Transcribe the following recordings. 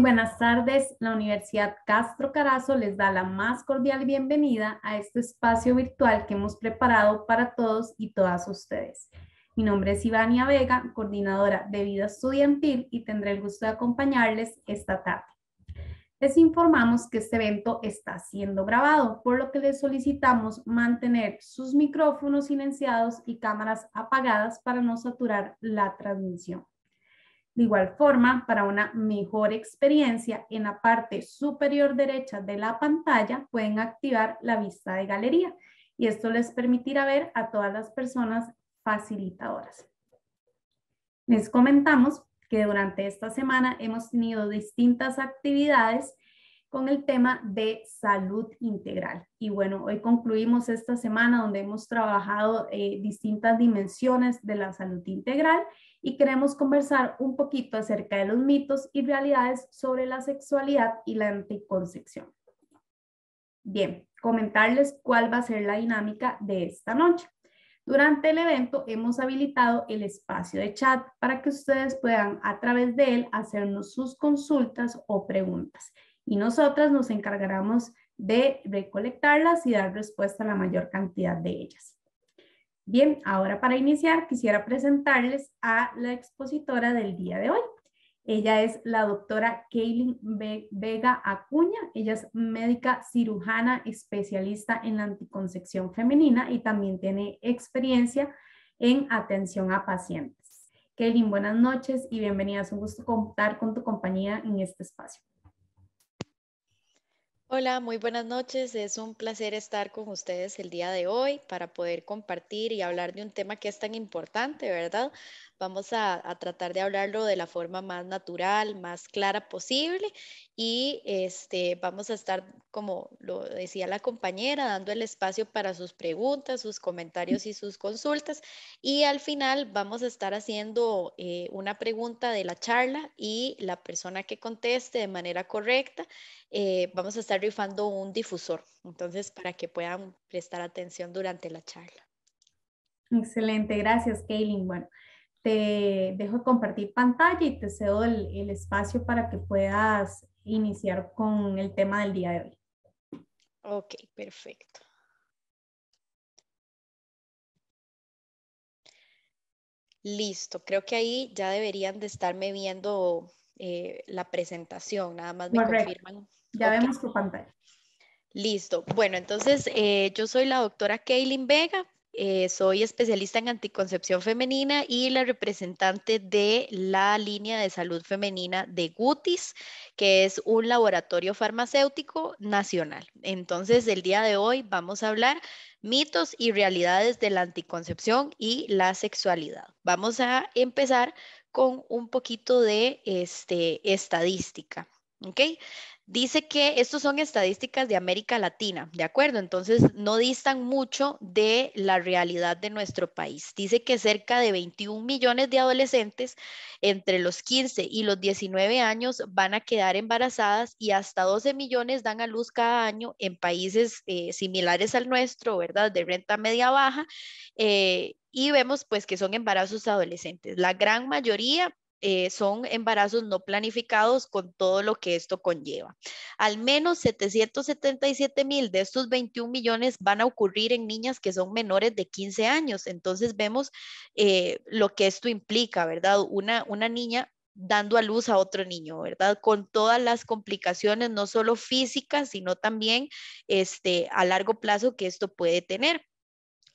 buenas tardes. La Universidad Castro Carazo les da la más cordial bienvenida a este espacio virtual que hemos preparado para todos y todas ustedes. Mi nombre es Ivania Vega, coordinadora de vida estudiantil y tendré el gusto de acompañarles esta tarde. Les informamos que este evento está siendo grabado, por lo que les solicitamos mantener sus micrófonos silenciados y cámaras apagadas para no saturar la transmisión. De igual forma, para una mejor experiencia, en la parte superior derecha de la pantalla pueden activar la vista de galería y esto les permitirá ver a todas las personas facilitadoras. Les comentamos que durante esta semana hemos tenido distintas actividades con el tema de salud integral. Y bueno, hoy concluimos esta semana donde hemos trabajado eh, distintas dimensiones de la salud integral y queremos conversar un poquito acerca de los mitos y realidades sobre la sexualidad y la anticoncepción. Bien, comentarles cuál va a ser la dinámica de esta noche. Durante el evento hemos habilitado el espacio de chat para que ustedes puedan a través de él hacernos sus consultas o preguntas y nosotras nos encargaremos de recolectarlas y dar respuesta a la mayor cantidad de ellas. Bien, ahora para iniciar quisiera presentarles a la expositora del día de hoy. Ella es la doctora Kaylin Vega Acuña. Ella es médica cirujana especialista en la anticoncepción femenina y también tiene experiencia en atención a pacientes. Kaylin, buenas noches y bienvenida. Es un gusto contar con tu compañía en este espacio. Hola, muy buenas noches. Es un placer estar con ustedes el día de hoy para poder compartir y hablar de un tema que es tan importante, ¿verdad? Vamos a, tratar de hablarlo de la forma más natural, más clara posible y este, vamos a estar, como lo decía la compañera, dando el espacio para sus preguntas, sus comentarios y sus consultas. Y al final vamos a estar haciendo eh, una pregunta de la charla y la persona que conteste de manera correcta, eh, vamos a estar rifando un difusor. Entonces, para que puedan prestar atención durante la charla. Excelente, gracias, Kaylin. Bueno, te dejo compartir pantalla y te cedo el, espacio para que puedas iniciar con el tema del día de hoy. Ok, perfecto. Listo, creo que ahí ya deberían de estarme viendo eh, la presentación, nada más me confirman. Ya vemos tu pantalla. Listo, bueno, entonces eh, yo soy la doctora Kaylin Vega, eh, soy especialista en anticoncepción femenina y la representante de la línea de salud femenina de Gutis, que es un laboratorio farmacéutico nacional. Entonces, el día de hoy vamos a hablar mitos y realidades de la anticoncepción y la sexualidad. Vamos a empezar con un poquito de este, estadística. ¿ok? Dice que estos son estadísticas de América Latina, ¿de acuerdo? Entonces, no distan mucho de la realidad de nuestro país. Dice que cerca de 21 millones de adolescentes entre los 15 y los 19 años van a quedar embarazadas y hasta 12 millones dan a luz cada año en países eh, similares al nuestro, ¿verdad? De renta media baja. Eh, y vemos pues que son embarazos adolescentes. La gran mayoría eh, son embarazos no planificados con todo lo que esto conlleva. Al menos 777 mil de estos 21 millones van a ocurrir en niñas que son menores de 15 años. Entonces vemos eh, lo que esto implica, ¿verdad? Una, una niña dando a luz a otro niño, ¿verdad? Con todas las complicaciones, no solo físicas, sino también este, a largo plazo que esto puede tener.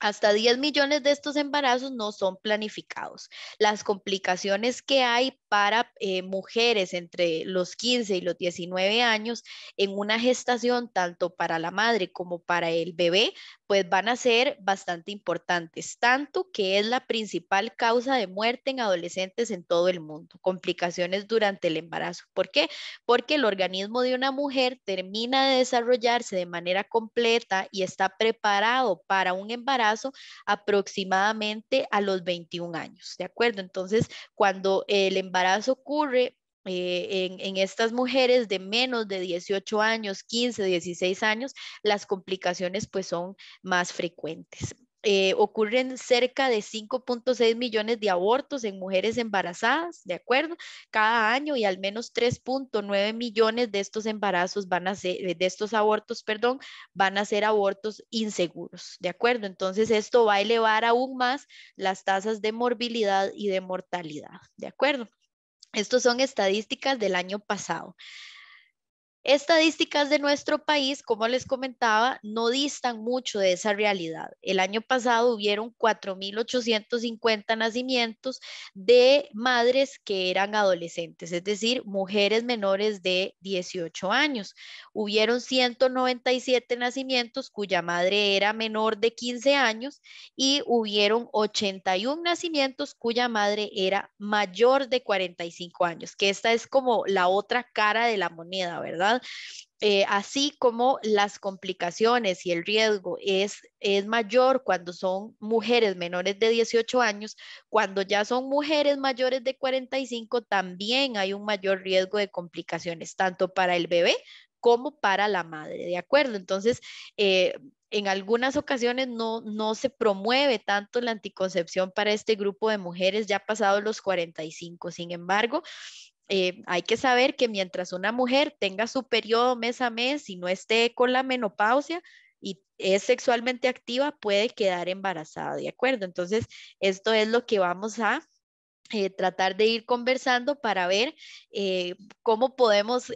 Hasta 10 millones de estos embarazos no son planificados. Las complicaciones que hay para eh, mujeres entre los 15 y los 19 años en una gestación tanto para la madre como para el bebé, pues van a ser bastante importantes, tanto que es la principal causa de muerte en adolescentes en todo el mundo, complicaciones durante el embarazo. ¿Por qué? Porque el organismo de una mujer termina de desarrollarse de manera completa y está preparado para un embarazo aproximadamente a los 21 años, ¿de acuerdo? Entonces, cuando el embarazo ocurre eh, en, estas mujeres de menos de 18 años, 15, 16 años, las complicaciones pues son más frecuentes. Eh, ocurren cerca de 5.6 millones de abortos en mujeres embarazadas, ¿de acuerdo? Cada año y al menos 3.9 millones de estos embarazos van a ser, eh, de estos abortos, perdón, van a ser abortos inseguros, ¿de acuerdo? Entonces esto va a elevar aún más las tasas de morbilidad y de mortalidad, ¿de acuerdo? Estos son estadísticas del año pasado. Estadísticas de nuestro país, como les comentaba, no distan mucho de esa realidad. El año pasado hubieron 4.850 nacimientos de madres que eran adolescentes, es decir, mujeres menores de 18 años. Hubieron 197 nacimientos cuya madre era menor de 15 años y hubieron 81 nacimientos cuya madre era mayor de 45 años, que esta es como la otra cara de la moneda, ¿verdad? Eh, así como las complicaciones y el riesgo es, es mayor cuando son mujeres menores de 18 años, cuando ya son mujeres mayores de 45 también hay un mayor riesgo de complicaciones, tanto para el bebé como para la madre, ¿de acuerdo? Entonces, eh, en algunas ocasiones no, no se promueve tanto la anticoncepción para este grupo de mujeres ya pasados los 45. Sin embargo, eh, hay que saber que mientras una mujer tenga su periodo mes a mes y no esté con la menopausia y es sexualmente activa, puede quedar embarazada, ¿de acuerdo? Entonces, esto es lo que vamos a eh, tratar de ir conversando para ver eh, cómo podemos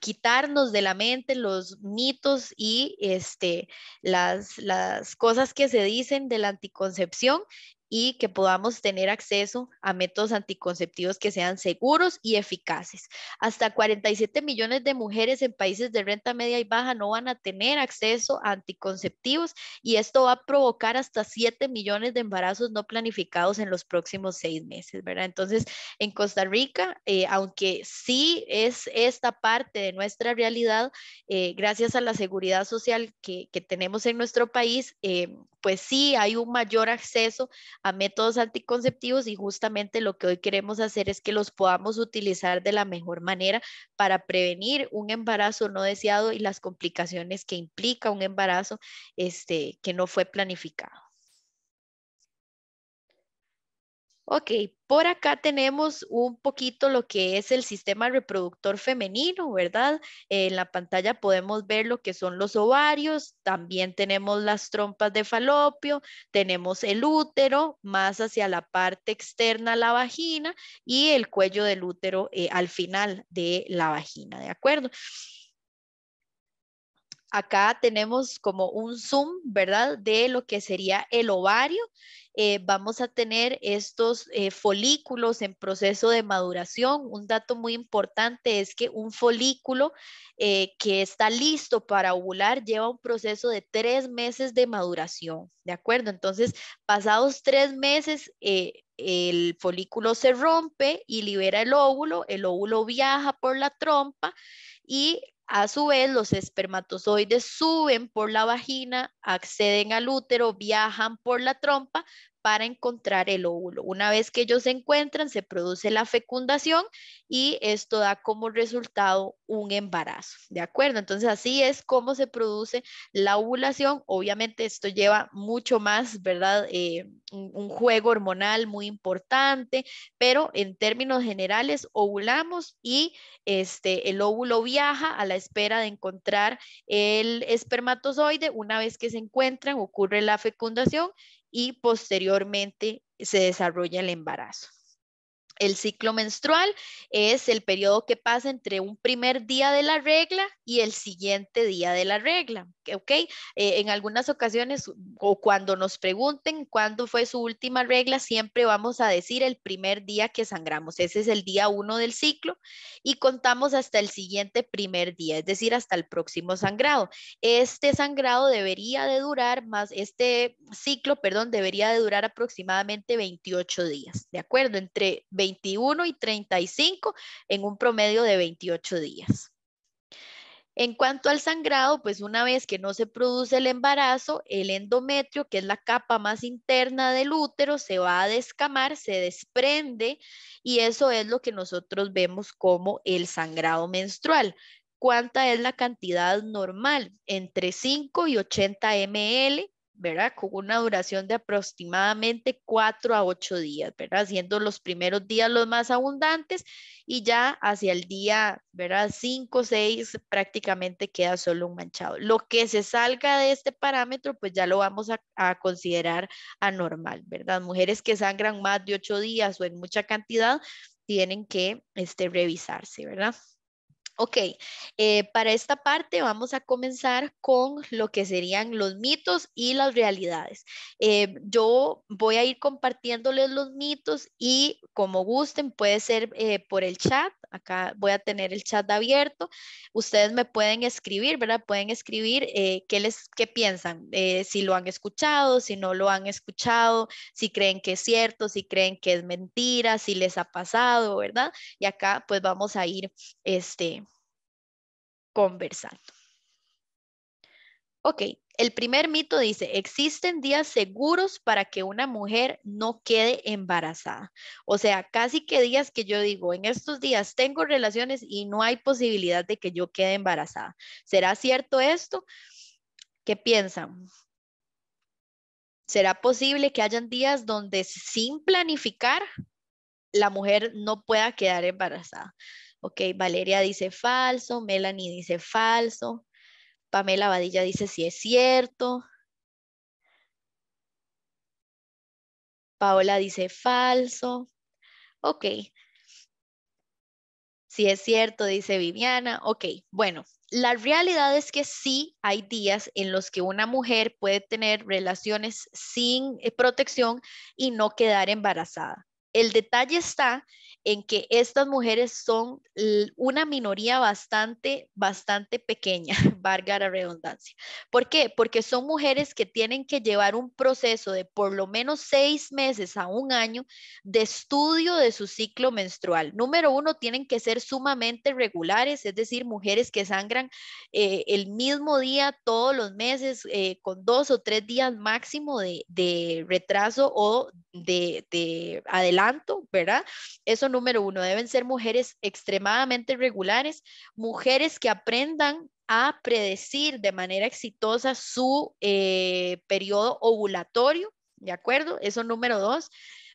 quitarnos de la mente los mitos y este, las, las cosas que se dicen de la anticoncepción y que podamos tener acceso a métodos anticonceptivos que sean seguros y eficaces. Hasta 47 millones de mujeres en países de renta media y baja no van a tener acceso a anticonceptivos y esto va a provocar hasta 7 millones de embarazos no planificados en los próximos seis meses, ¿verdad? Entonces, en Costa Rica, eh, aunque sí es esta parte de nuestra realidad, eh, gracias a la seguridad social que, que tenemos en nuestro país, eh, pues sí, hay un mayor acceso a métodos anticonceptivos y justamente lo que hoy queremos hacer es que los podamos utilizar de la mejor manera para prevenir un embarazo no deseado y las complicaciones que implica un embarazo este, que no fue planificado. Ok, por acá tenemos un poquito lo que es el sistema reproductor femenino, ¿verdad? En la pantalla podemos ver lo que son los ovarios, también tenemos las trompas de falopio, tenemos el útero, más hacia la parte externa la vagina y el cuello del útero eh, al final de la vagina, ¿de acuerdo? acá tenemos como un zoom, ¿verdad? De lo que sería el ovario. Eh, vamos a tener estos eh, folículos en proceso de maduración. Un dato muy importante es que un folículo eh, que está listo para ovular lleva un proceso de tres meses de maduración, ¿de acuerdo? Entonces, pasados tres meses, el folículo se rompe y libera el óvulo, el óvulo viaja por la trompa y a su vez, los espermatozoides suben por la vagina, acceden al útero, viajan por la trompa para encontrar el óvulo. Una vez que ellos se encuentran, se produce la fecundación y esto da como resultado un embarazo, ¿de acuerdo? Entonces así es como se produce la ovulación. Obviamente esto lleva mucho más, ¿verdad? Eh, un juego hormonal muy importante, pero en términos generales ovulamos y este, el óvulo viaja a la espera de encontrar el espermatozoide. Una vez que se encuentran, ocurre la fecundación y posteriormente se desarrolla el embarazo. El ciclo menstrual es el periodo que pasa entre un primer día de la regla y el siguiente día de la regla, ¿ok? Eh, en algunas ocasiones o cuando nos pregunten cuándo fue su última regla, siempre vamos a decir el primer día que sangramos. Ese es el día uno del ciclo y contamos hasta el siguiente primer día, es decir, hasta el próximo sangrado. Este sangrado debería de durar más, este ciclo, perdón, debería de durar aproximadamente 28 días, ¿de acuerdo? Entre 20 21 y 35 en un promedio de 28 días. En cuanto al sangrado, pues una vez que no se produce el embarazo, el endometrio, que es la capa más interna del útero, se va a descamar, se desprende y eso es lo que nosotros vemos como el sangrado menstrual. ¿Cuánta es la cantidad normal? Entre 5 y 80 ml ¿verdad? Con una duración de aproximadamente 4 a 8 días, ¿verdad? Siendo los primeros días los más abundantes y ya hacia el día, ¿verdad? 5, 6 prácticamente queda solo un manchado. Lo que se salga de este parámetro, pues ya lo vamos a, considerar anormal, ¿verdad? Mujeres que sangran más de ocho días o en mucha cantidad tienen que este, revisarse, ¿verdad? Ok, eh, para esta parte vamos a comenzar con lo que serían los mitos y las realidades. Eh, yo voy a ir compartiéndoles los mitos y como gusten puede ser eh, por el chat Acá voy a tener el chat abierto. Ustedes me pueden escribir, ¿verdad? Pueden escribir eh, qué, les, qué piensan, eh, si lo han escuchado, si no lo han escuchado, si creen que es cierto, si creen que es mentira, si les ha pasado, ¿verdad? Y acá pues vamos a ir este, conversando. Ok, el primer mito dice, existen días seguros para que una mujer no quede embarazada. O sea, casi que días que yo digo, en estos días tengo relaciones y no hay posibilidad de que yo quede embarazada. ¿Será cierto esto? ¿Qué piensan? ¿Será posible que hayan días donde sin planificar la mujer no pueda quedar embarazada? Ok, Valeria dice falso, Melanie dice falso. Pamela Badilla dice si es cierto. Paola dice falso. Ok. Si es cierto, dice Viviana. Ok, bueno, la realidad es que sí hay días en los que una mujer puede tener relaciones sin eh, protección y no quedar embarazada. El detalle está en que estas mujeres son una minoría bastante, bastante pequeña, varga la redundancia. ¿Por qué? Porque son mujeres que tienen que llevar un proceso de por lo menos seis meses a un año de estudio de su ciclo menstrual. Número uno, tienen que ser sumamente regulares, es decir, mujeres que sangran eh, el mismo día todos los meses eh, con dos o tres días máximo de, de retraso o de, adelanto, ¿verdad? Eso número uno, deben ser mujeres extremadamente regulares, mujeres que aprendan a predecir de manera exitosa su eh, periodo ovulatorio, ¿de acuerdo? Eso número dos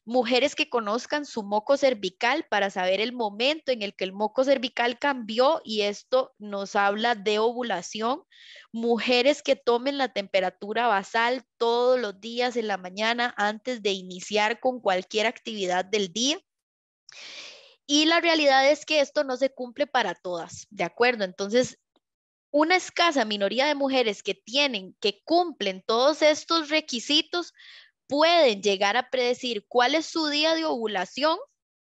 mujeres que conozcan su moco cervical para saber el momento en el que el moco cervical cambió y esto nos habla de ovulación, mujeres que tomen la temperatura basal todos los días en la mañana antes de iniciar con cualquier actividad del día. Y la realidad es que esto no se cumple para todas, ¿de acuerdo? Entonces, una escasa minoría de mujeres que tienen, que cumplen todos estos requisitos, pueden llegar a predecir cuál es su día de ovulación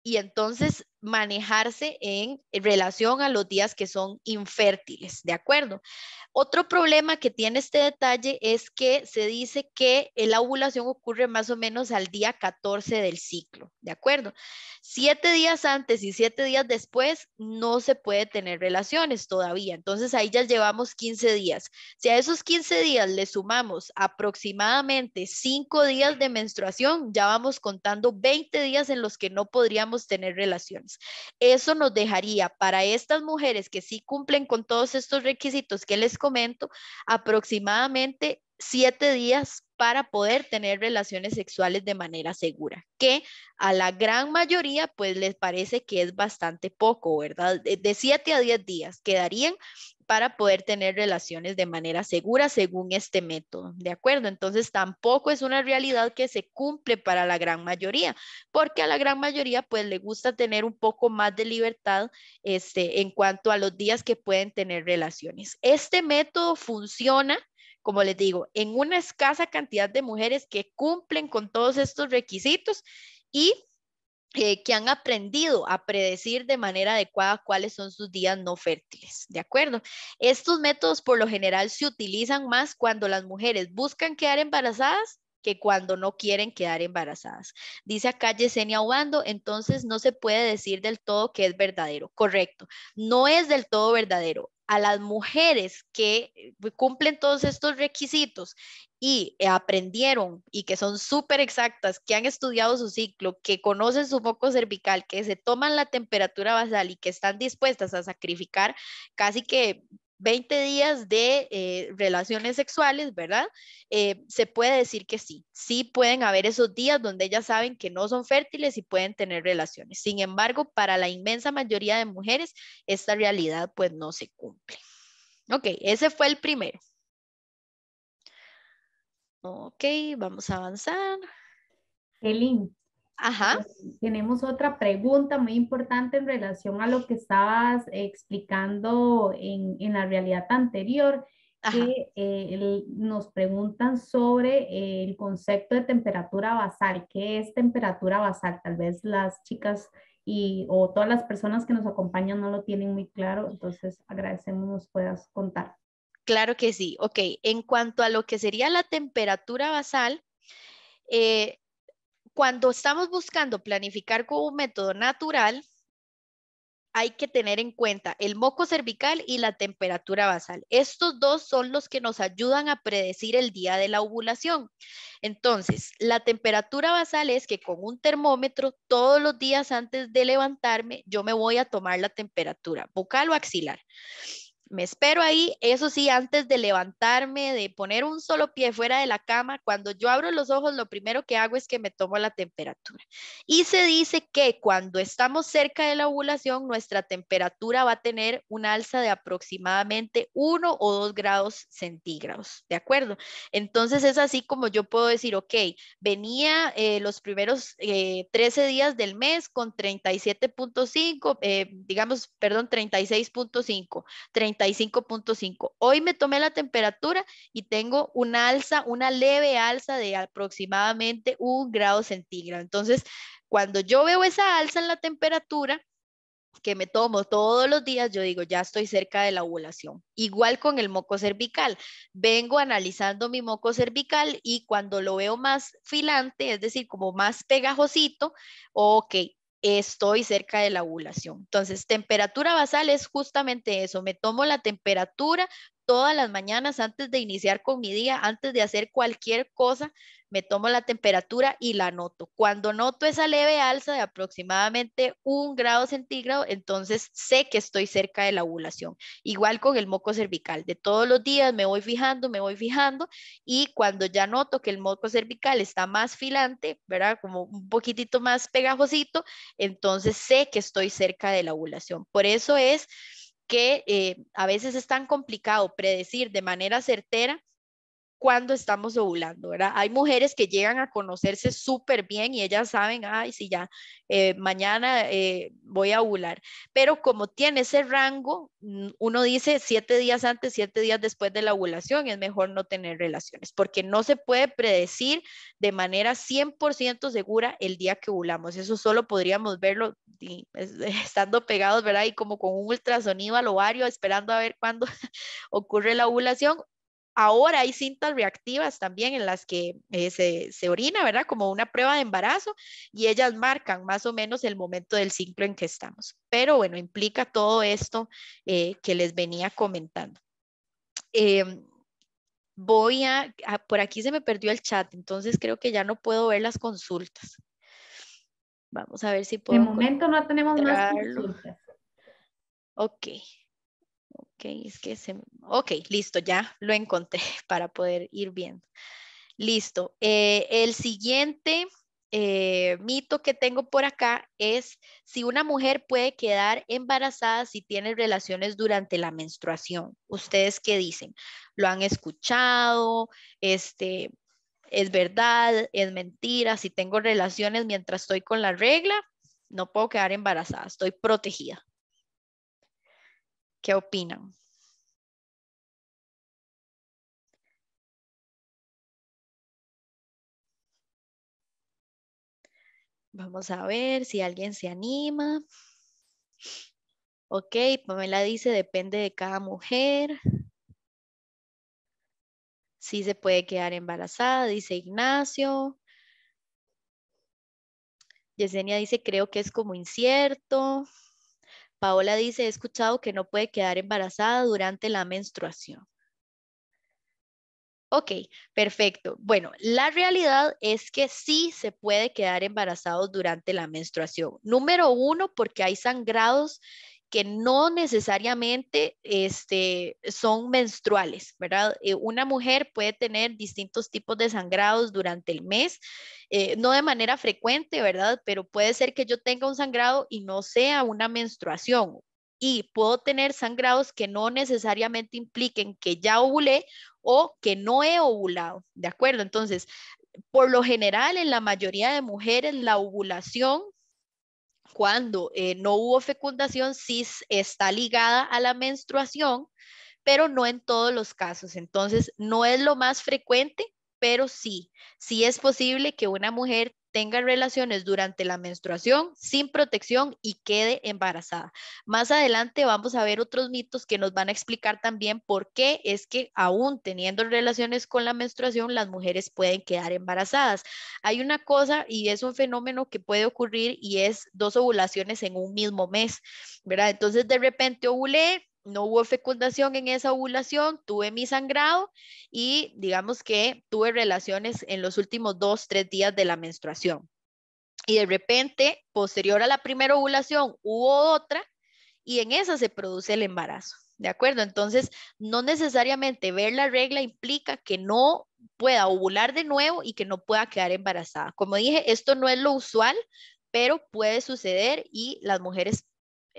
y entonces manejarse en relación a los días que son infértiles, ¿de acuerdo? Otro problema que tiene este detalle es que se dice que la ovulación ocurre más o menos al día 14 del ciclo, ¿de acuerdo? Siete días antes y siete días después no se puede tener relaciones todavía, entonces ahí ya llevamos 15 días. Si a esos 15 días le sumamos aproximadamente cinco días de menstruación, ya vamos contando 20 días en los que no podríamos tener relaciones. Eso nos dejaría para estas mujeres que sí cumplen con todos estos requisitos que les comento, aproximadamente siete días para poder tener relaciones sexuales de manera segura, que a la gran mayoría pues les parece que es bastante poco, ¿verdad? De siete a diez días quedarían para poder tener relaciones de manera segura según este método, ¿de acuerdo? Entonces tampoco es una realidad que se cumple para la gran mayoría, porque a la gran mayoría pues le gusta tener un poco más de libertad este, en cuanto a los días que pueden tener relaciones. Este método funciona como les digo, en una escasa cantidad de mujeres que cumplen con todos estos requisitos y eh, que han aprendido a predecir de manera adecuada cuáles son sus días no fértiles, ¿de acuerdo? Estos métodos por lo general se utilizan más cuando las mujeres buscan quedar embarazadas que cuando no quieren quedar embarazadas. Dice acá Yesenia Ubando, entonces no se puede decir del todo que es verdadero. Correcto, no es del todo verdadero a las mujeres que eh, cumplen todos estos requisitos y aprendieron y que son súper exactas, que han estudiado su ciclo, que conocen su foco cervical, que se toman la temperatura basal y que están dispuestas a sacrificar casi que 20 días de eh, relaciones sexuales, ¿verdad? Eh, se puede decir que sí, sí pueden haber esos días donde ellas saben que no son fértiles y pueden tener relaciones. Sin embargo, para la inmensa mayoría de mujeres, esta realidad pues no se cumple. Ok, ese fue el primero. Ok, vamos a avanzar. Elin. Ajá. Eh, tenemos otra pregunta muy importante en relación a lo que estabas explicando en, la realidad anterior, que eh, nos preguntan sobre el concepto de temperatura basal. ¿Qué es temperatura basal? Tal vez las chicas y, o todas las personas que nos acompañan no lo tienen muy claro, entonces agradecemos que nos puedas contar. Claro que sí. Ok, en cuanto a lo que sería la temperatura basal, eh, cuando estamos buscando planificar con un método natural, hay que tener en cuenta el moco cervical y la temperatura basal. Estos dos son los que nos ayudan a predecir el día de la ovulación. Entonces, la temperatura basal es que con un termómetro, todos los días antes de levantarme, yo me voy a tomar la temperatura bucal o axilar. Me espero ahí, eso sí, antes de levantarme, de poner un solo pie fuera de la cama, cuando yo abro los ojos, lo primero que hago es que me tomo la temperatura. Y se dice que cuando estamos cerca de la ovulación, nuestra temperatura va a tener un alza de aproximadamente 1 o 2 grados centígrados, ¿de acuerdo? Entonces es así como yo puedo decir, ok, venía eh, los primeros 13 eh, días del mes con 37.5, eh, digamos, perdón, 36.5, 36 35.5. Hoy me tomé la temperatura y tengo una alza, una leve alza de aproximadamente un grado centígrado. Entonces, cuando yo veo esa alza en la temperatura, que me tomo todos los días, yo digo, ya estoy cerca de la ovulación. Igual con el moco cervical. Vengo analizando mi moco cervical y cuando lo veo más filante, es decir, como más pegajosito, ok, estoy cerca de la ovulación. Entonces, temperatura basal es justamente eso. Me tomo la temperatura todas las mañanas antes de iniciar con mi día, antes de hacer cualquier cosa me tomo la temperatura y la noto. Cuando noto esa leve alza de aproximadamente un grado centígrado, entonces sé que estoy cerca de la ovulación. Igual con el moco cervical, de todos los días me voy fijando, me voy fijando y cuando ya noto que el moco cervical está más filante, ¿verdad? Como un poquitito más pegajosito, entonces sé que estoy cerca de la ovulación. Por eso es que eh, a veces es tan complicado predecir de manera certera cuando estamos ovulando, ¿verdad? Hay mujeres que llegan a conocerse súper bien y ellas saben, ay, sí ya eh, mañana eh, voy a ovular, pero como tiene ese rango, uno dice siete días antes, siete días después de la ovulación, es mejor no tener relaciones, porque no se puede predecir de manera 100% segura el día que ovulamos. Eso solo podríamos verlo estando pegados, ¿verdad? Y como con un ultrasonido al ovario, esperando a ver cuándo ocurre la ovulación Ahora hay cintas reactivas también en las que eh, se, orina, ¿verdad? Como una prueba de embarazo y ellas marcan más o menos el momento del ciclo en que estamos. Pero bueno, implica todo esto eh, que les venía comentando. Em, voy a, por aquí se me perdió el chat, entonces creo que ya no puedo ver las consultas. Vamos a ver si puedo. De momento no tenemos más consultas. Ok, Ok, es que listo, ya lo encontré para poder ir viendo. Listo. Eh, el siguiente eh, mito que tengo por acá es si una mujer puede quedar embarazada si tiene relaciones durante la menstruación. ¿Ustedes qué dicen? ¿Lo han escuchado? Este, ¿Es verdad? ¿Es mentira? Si tengo relaciones mientras estoy con la regla, no puedo quedar embarazada, estoy protegida. ¿Qué opinan? Vamos a ver si alguien se anima. Ok, Pamela dice, depende de cada mujer. Sí se puede quedar embarazada, dice Ignacio. Yesenia dice, creo que es como incierto. Paola dice, he escuchado que no puede quedar embarazada durante la menstruación. Ok, perfecto. Bueno, la realidad es que sí se puede quedar embarazado durante la menstruación. Número uno, porque hay sangrados que no necesariamente este, son menstruales, ¿verdad? Eh, una mujer puede tener distintos tipos de sangrados durante el mes, eh, no de manera frecuente, ¿verdad? Pero puede ser que yo tenga un sangrado y no sea una menstruación. Y puedo tener sangrados que no necesariamente impliquen que ya ovulé o que no he ovulado, ¿de acuerdo? Entonces, por lo general, en la mayoría de mujeres, la ovulación cuando eh, no hubo fecundación, sí está ligada a la menstruación, pero no en todos los casos. Entonces, no es lo más frecuente, pero sí, sí es posible que una mujer tenga relaciones durante la menstruación sin protección y quede embarazada. Más adelante vamos a ver otros mitos que nos van a explicar también por qué es que aún teniendo relaciones con la menstruación las mujeres pueden quedar embarazadas. Hay una cosa y es un fenómeno que puede ocurrir y es dos ovulaciones en un mismo mes, ¿verdad? Entonces de repente ovulé, no hubo fecundación en esa ovulación, tuve mi sangrado y digamos que tuve relaciones en los últimos dos, tres días de la menstruación. Y de repente, posterior a la primera ovulación, hubo otra y en esa se produce el embarazo. ¿De acuerdo? Entonces, no necesariamente ver la regla implica que no pueda ovular de nuevo y que no pueda quedar embarazada. Como dije, esto no es lo usual, pero puede suceder y las mujeres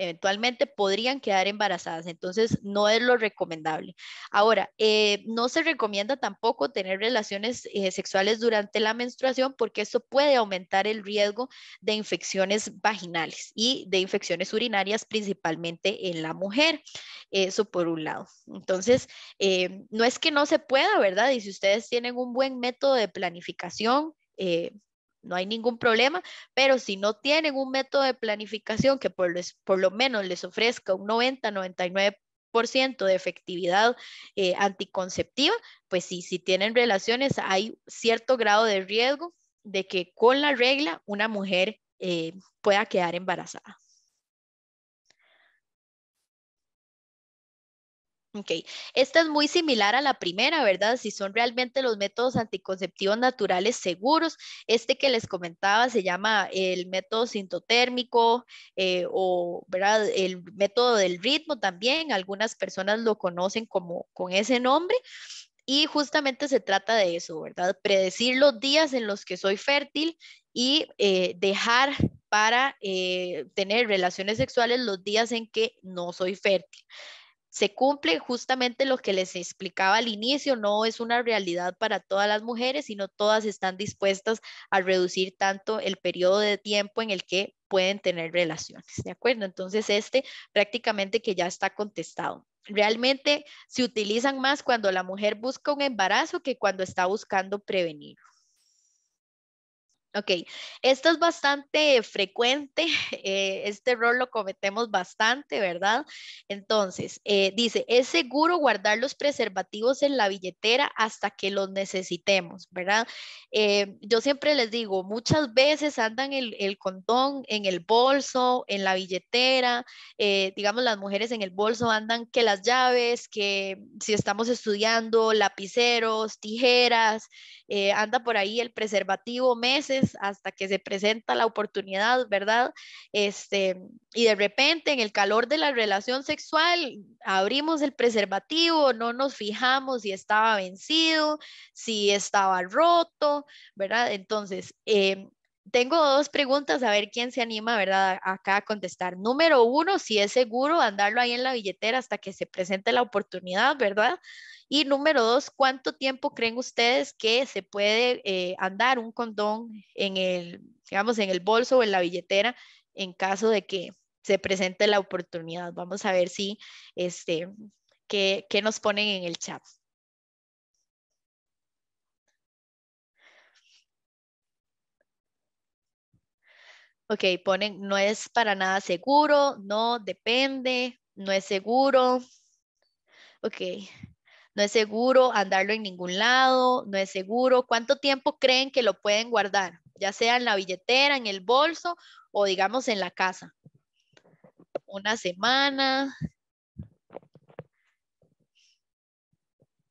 eventualmente podrían quedar embarazadas, entonces no es lo recomendable. Ahora, eh, no se recomienda tampoco tener relaciones eh, sexuales durante la menstruación porque esto puede aumentar el riesgo de infecciones vaginales y de infecciones urinarias principalmente en la mujer, eso por un lado. Entonces, eh, no es que no se pueda, ¿verdad? Y si ustedes tienen un buen método de planificación, eh, no hay ningún problema, pero si no tienen un método de planificación que por, lo menos les ofrezca un 90-99% de efectividad eh, anticonceptiva, pues sí, si tienen relaciones hay cierto grado de riesgo de que con la regla una mujer eh, pueda quedar embarazada. esta es muy similar a la primera, ¿verdad? Si son realmente los métodos anticonceptivos naturales seguros, este que les comentaba se llama el método sintotérmico eh, o, ¿verdad? El método del ritmo también, algunas personas lo conocen como con ese nombre. Y justamente se trata de eso, ¿verdad? Predecir los días en los que soy fértil y eh, dejar para eh, tener relaciones sexuales los días en que no soy fértil se cumple justamente lo que les explicaba al inicio, no es una realidad para todas las mujeres, sino todas están dispuestas a reducir tanto el periodo de tiempo en el que pueden tener relaciones, ¿de acuerdo? Entonces, este prácticamente que ya está contestado. Realmente se utilizan más cuando la mujer busca un embarazo que cuando está buscando prevenirlo. Ok, esto es bastante frecuente, eh, este error lo cometemos bastante, ¿verdad? Entonces, eh, dice, es seguro guardar los preservativos en la billetera hasta que los necesitemos, ¿verdad? Eh, yo siempre les digo, muchas veces andan el, el condón en el bolso, en la billetera, digamos las mujeres en el bolso andan que las llaves, que si estamos estudiando, lapiceros, tijeras, anda por ahí el preservativo meses hasta que se presenta la oportunidad, ¿verdad? Este, y de repente en el calor de la relación sexual abrimos el preservativo, no nos fijamos si estaba vencido, si estaba roto, ¿verdad? Entonces, em, tengo dos preguntas, a ver quién se anima, ¿verdad? Acá a contestar. Número uno, si es seguro andarlo ahí en la billetera hasta que se presente la oportunidad, ¿verdad? Y número dos, ¿cuánto tiempo creen ustedes que se puede eh, andar un condón en el, digamos, en el bolso o en la billetera en caso de que se presente la oportunidad? Vamos a ver si, este, que nos ponen en el chat. Ok, ponen no es para nada seguro, no depende, no es seguro. Ok, no es seguro andarlo en ningún lado, no es seguro. ¿Cuánto tiempo creen que lo pueden guardar? Ya sea en la billetera, en el bolso o digamos en la casa. Una semana.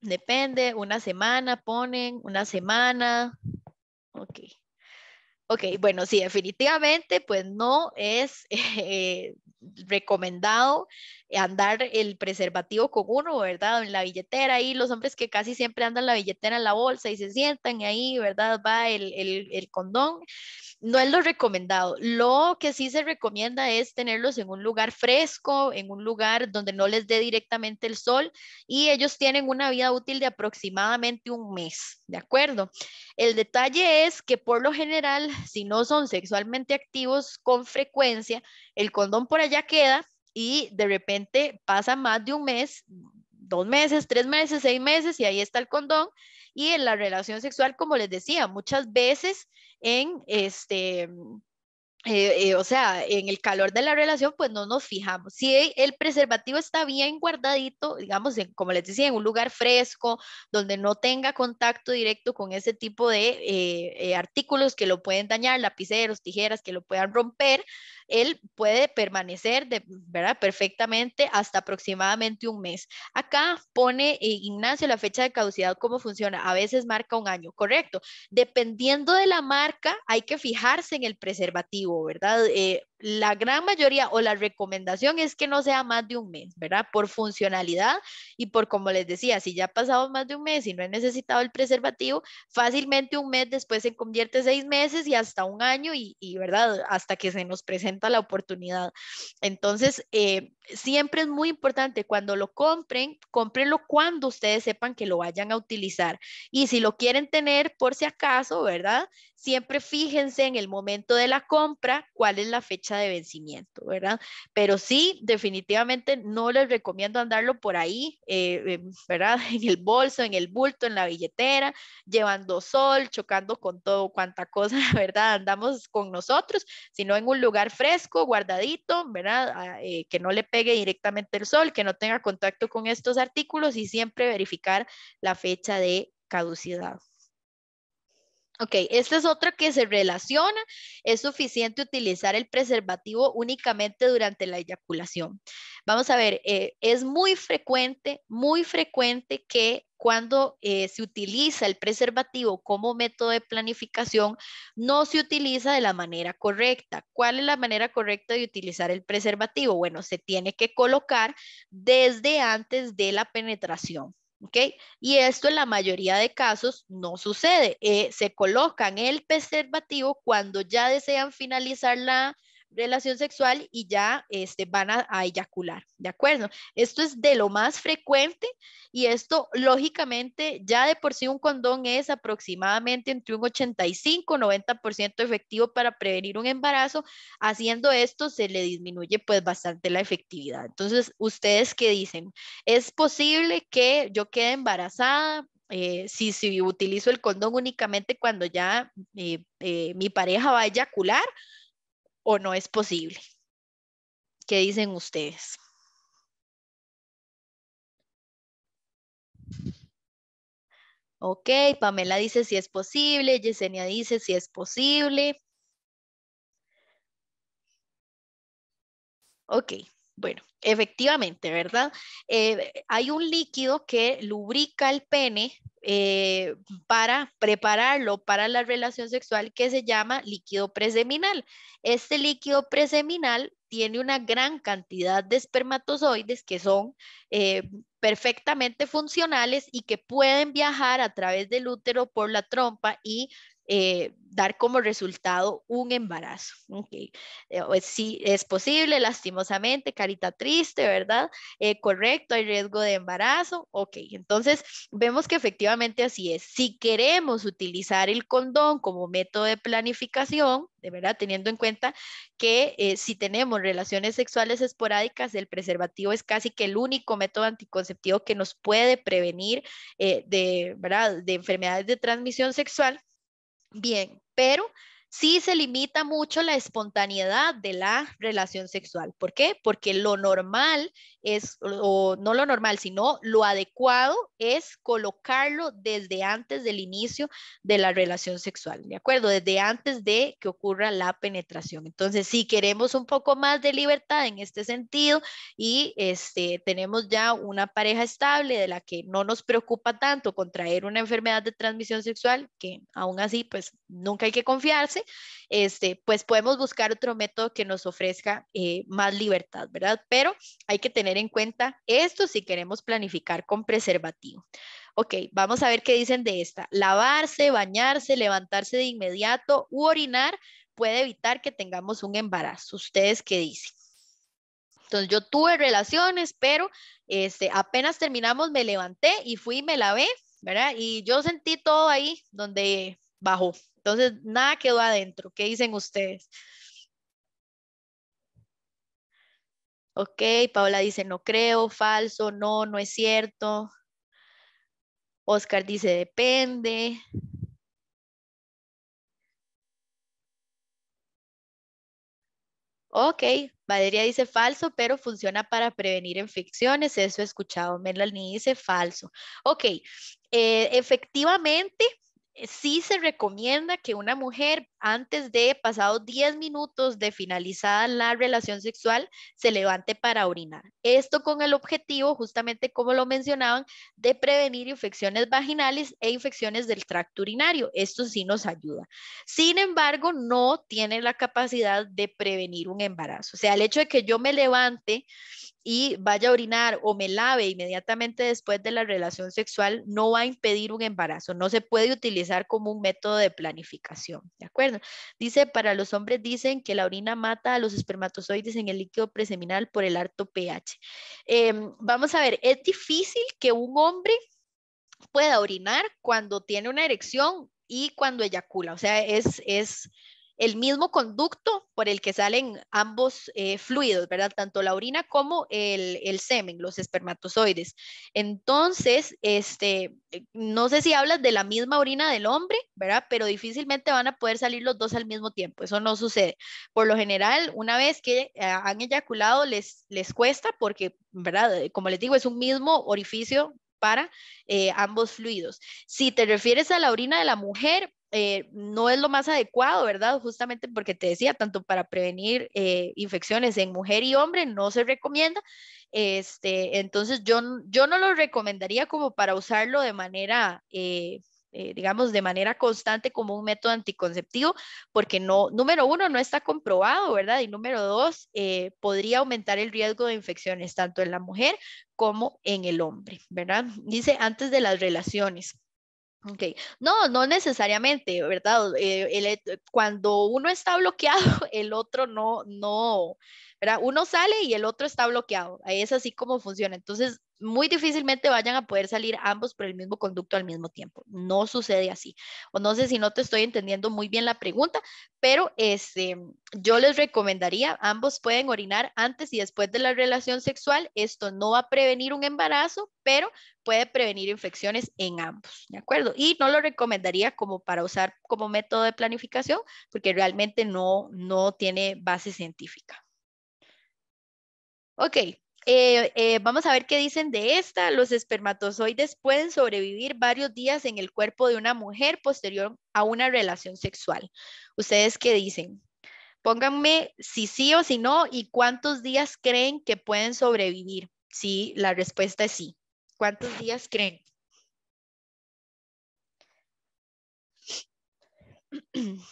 Depende, una semana ponen, una semana. Ok. Ok, bueno, sí, definitivamente, pues no es eh, recomendado andar el preservativo con uno, ¿verdad? En la billetera y los hombres que casi siempre andan la billetera en la bolsa y se sientan y ahí, ¿verdad? Va el, el condón. No es lo recomendado. Lo que sí se recomienda es tenerlos en un lugar fresco, en un lugar donde no les dé directamente el sol y ellos tienen una vida útil de aproximadamente un mes, ¿de acuerdo? El detalle es que por lo general, si no son sexualmente activos con frecuencia, el condón por allá queda y de repente pasa más de un mes, dos meses, tres meses, seis meses y ahí está el condón. Y en la relación sexual, como les decía, muchas veces en este eh, eh, o sea, en el calor de la relación, pues no nos fijamos. Si e, el preservativo está bien guardadito, digamos, como les decía, en un lugar fresco, donde no tenga contacto directo con ese tipo de eh, artículos que lo pueden dañar, lapiceros, tijeras, que lo puedan romper, él puede permanecer ¿verdad? perfectamente hasta aproximadamente un mes. Acá pone Ignacio la fecha de caducidad, cómo funciona. A veces marca un año, correcto. Dependiendo de la marca, hay que fijarse en el preservativo. ¿verdad? Eh, la gran mayoría o la recomendación es que no sea más de un mes, ¿verdad? Por funcionalidad y por, como les decía, si ya ha pasado más de un mes y no he necesitado el preservativo, fácilmente un mes después se convierte seis meses y hasta un año y, ¿verdad? Hasta que se nos presenta la oportunidad. Entonces, eh, siempre es muy importante cuando lo compren, cómprenlo cuando ustedes sepan que lo vayan a utilizar. Y si lo quieren tener por si acaso, ¿verdad? Siempre fíjense en el momento de la compra cuál es la fecha de vencimiento, ¿verdad? Pero sí, definitivamente no les recomiendo andarlo por ahí, eh, em, ¿verdad? En el bolso, en el bulto, en la billetera, llevando sol, chocando con todo, cuanta cosa, ¿verdad? Andamos con nosotros, sino en un lugar fresco, guardadito, ¿verdad? Ah, eh, que no le pegue directamente el sol, que no tenga contacto con estos artículos y siempre verificar la fecha de caducidad. Ok, esta es otra que se relaciona. Es suficiente utilizar el preservativo únicamente durante la eyaculación. Vamos a ver, eh, es muy frecuente, muy frecuente que cuando eh, se utiliza el preservativo como método de planificación, no se utiliza de la manera correcta. ¿Cuál es la manera correcta de utilizar el preservativo? Bueno, se tiene que colocar desde antes de la penetración. Y esto en la mayoría de casos no sucede. Eh, se colocan el preservativo cuando ya desean finalizar la relación sexual y ya este, van a, eyacular, ¿de acuerdo? Esto es de lo más frecuente y esto lógicamente ya de por sí un condón es aproximadamente entre un 85 90% efectivo para prevenir un embarazo. Haciendo esto se le disminuye pues bastante la efectividad. Entonces, ¿ustedes que dicen? ¿Es posible que yo quede embarazada? Eh, si, utilizo el condón únicamente cuando ya eh, eh, mi pareja va a eyacular o no es posible. ¿Qué dicen ustedes? Ok, Pamela dice si es posible, Yesenia dice si es posible. Ok, bueno, efectivamente, ¿verdad? Eh, hay un líquido que lubrica el pene eh, para prepararlo para la relación sexual que se llama líquido preseminal. Este líquido preseminal tiene una gran cantidad de espermatozoides que son eh, perfectamente funcionales y que pueden viajar a través del útero por la trompa y eh, dar como resultado un embarazo. Okay. Eh, pues sí, es posible, lastimosamente, carita triste, ¿verdad? Eh, correcto, hay riesgo de embarazo. Ok, entonces vemos que efectivamente así es. Si queremos utilizar el condón como método de planificación, de verdad, teniendo en cuenta que si tenemos relaciones sexuales esporádicas, el preservativo es casi que el único método anticonceptivo que nos puede prevenir de, ¿verdad? de enfermedades de transmisión sexual bien, pero sí se limita mucho la espontaneidad de la relación sexual. ¿Por qué? Porque lo normal es, o no lo normal, sino lo adecuado es colocarlo desde antes del inicio de la relación sexual, ¿de acuerdo? Desde antes de que ocurra la penetración. Entonces, si queremos un poco más de libertad en este sentido y este, tenemos ya una pareja estable de la que no nos preocupa tanto contraer una enfermedad de transmisión sexual, que aún así, pues nunca hay que confiarse, este, pues podemos buscar otro método que nos ofrezca eh, más libertad, ¿verdad? Pero hay que tener en cuenta esto si queremos planificar con preservativo. Ok, vamos a ver qué dicen de esta. Lavarse, bañarse, levantarse de inmediato u orinar puede evitar que tengamos un embarazo. ¿Ustedes qué dicen? Entonces yo tuve relaciones, pero este, apenas terminamos me levanté y fui y me lavé, ¿verdad? Y yo sentí todo ahí donde bajó. Entonces nada quedó adentro. ¿Qué dicen ustedes? Ok, Paola dice no creo, falso, no, no es cierto. Oscar dice depende. Ok, Valeria dice falso, pero funciona para prevenir infecciones. Eso he escuchado. Melanie dice falso. Ok, eh, efectivamente, eh, sí se recomienda que una mujer antes de pasados 10 minutos de finalizada la relación sexual se levante para orinar. Esto con el objetivo, justamente como lo mencionaban, de prevenir infecciones vaginales e infecciones del tracto urinario. Esto sí nos ayuda. Sin embargo, no tiene la capacidad de prevenir un embarazo. O sea, el hecho de que yo me levante y vaya a orinar o me lave inmediatamente después de la relación sexual, no va a impedir un embarazo. No se puede utilizar como un método de planificación. ¿De acuerdo? Dice, para los hombres dicen que la orina mata a los espermatozoides en el líquido preseminal por el alto pH. Em, vamos a ver, es difícil que un hombre pueda orinar cuando tiene una erección y cuando eyacula. O sea, es, es el mismo conducto por el que salen ambos eh, fluidos, ¿verdad? Tanto la orina como el, semen, los espermatozoides. Entonces, este, eh, no sé si hablas de la misma orina del hombre, ¿verdad? Pero difícilmente van a poder salir los dos al mismo tiempo, eso no sucede. Por lo general, una vez que eh, han eyaculado, les, les cuesta porque, ¿verdad? Como les digo, es un mismo orificio para ambos fluidos. Si te refieres a la orina de la mujer, eh, no es lo más adecuado, ¿verdad? Justamente porque te decía, tanto para prevenir eh, infecciones en mujer y hombre no se recomienda. Este, entonces yo, yo no lo recomendaría como para usarlo de manera, eh, digamos, de manera constante como un método anticonceptivo, porque no, número uno, no está comprobado, ¿verdad? Y número dos, podría aumentar el riesgo de infecciones tanto en la mujer como en el hombre, ¿verdad? Dice antes de las relaciones. Ok, no, no necesariamente, ¿verdad? Eh, cuando uno está bloqueado, el otro no, no, ¿verdad? Uno sale y el otro está bloqueado, es así como funciona. Entonces, muy difícilmente vayan a poder salir ambos por el mismo conducto al mismo tiempo. No sucede así. O no sé si no te estoy entendiendo muy bien la pregunta, pero este, yo les recomendaría, ambos pueden orinar antes y después de la relación sexual. Esto no va a prevenir un embarazo, pero puede prevenir infecciones en ambos, ¿de acuerdo? Y no lo recomendaría como para usar como método de planificación, porque realmente no, no tiene base científica. Ok, eh, eh, vamos a ver qué dicen de esta. Los espermatozoides pueden sobrevivir varios días en el cuerpo de una mujer posterior a una relación sexual. ¿Ustedes qué dicen? Pónganme si sí o si no y cuántos días creen que pueden sobrevivir. Sí, la respuesta es sí. ¿Cuántos días creen?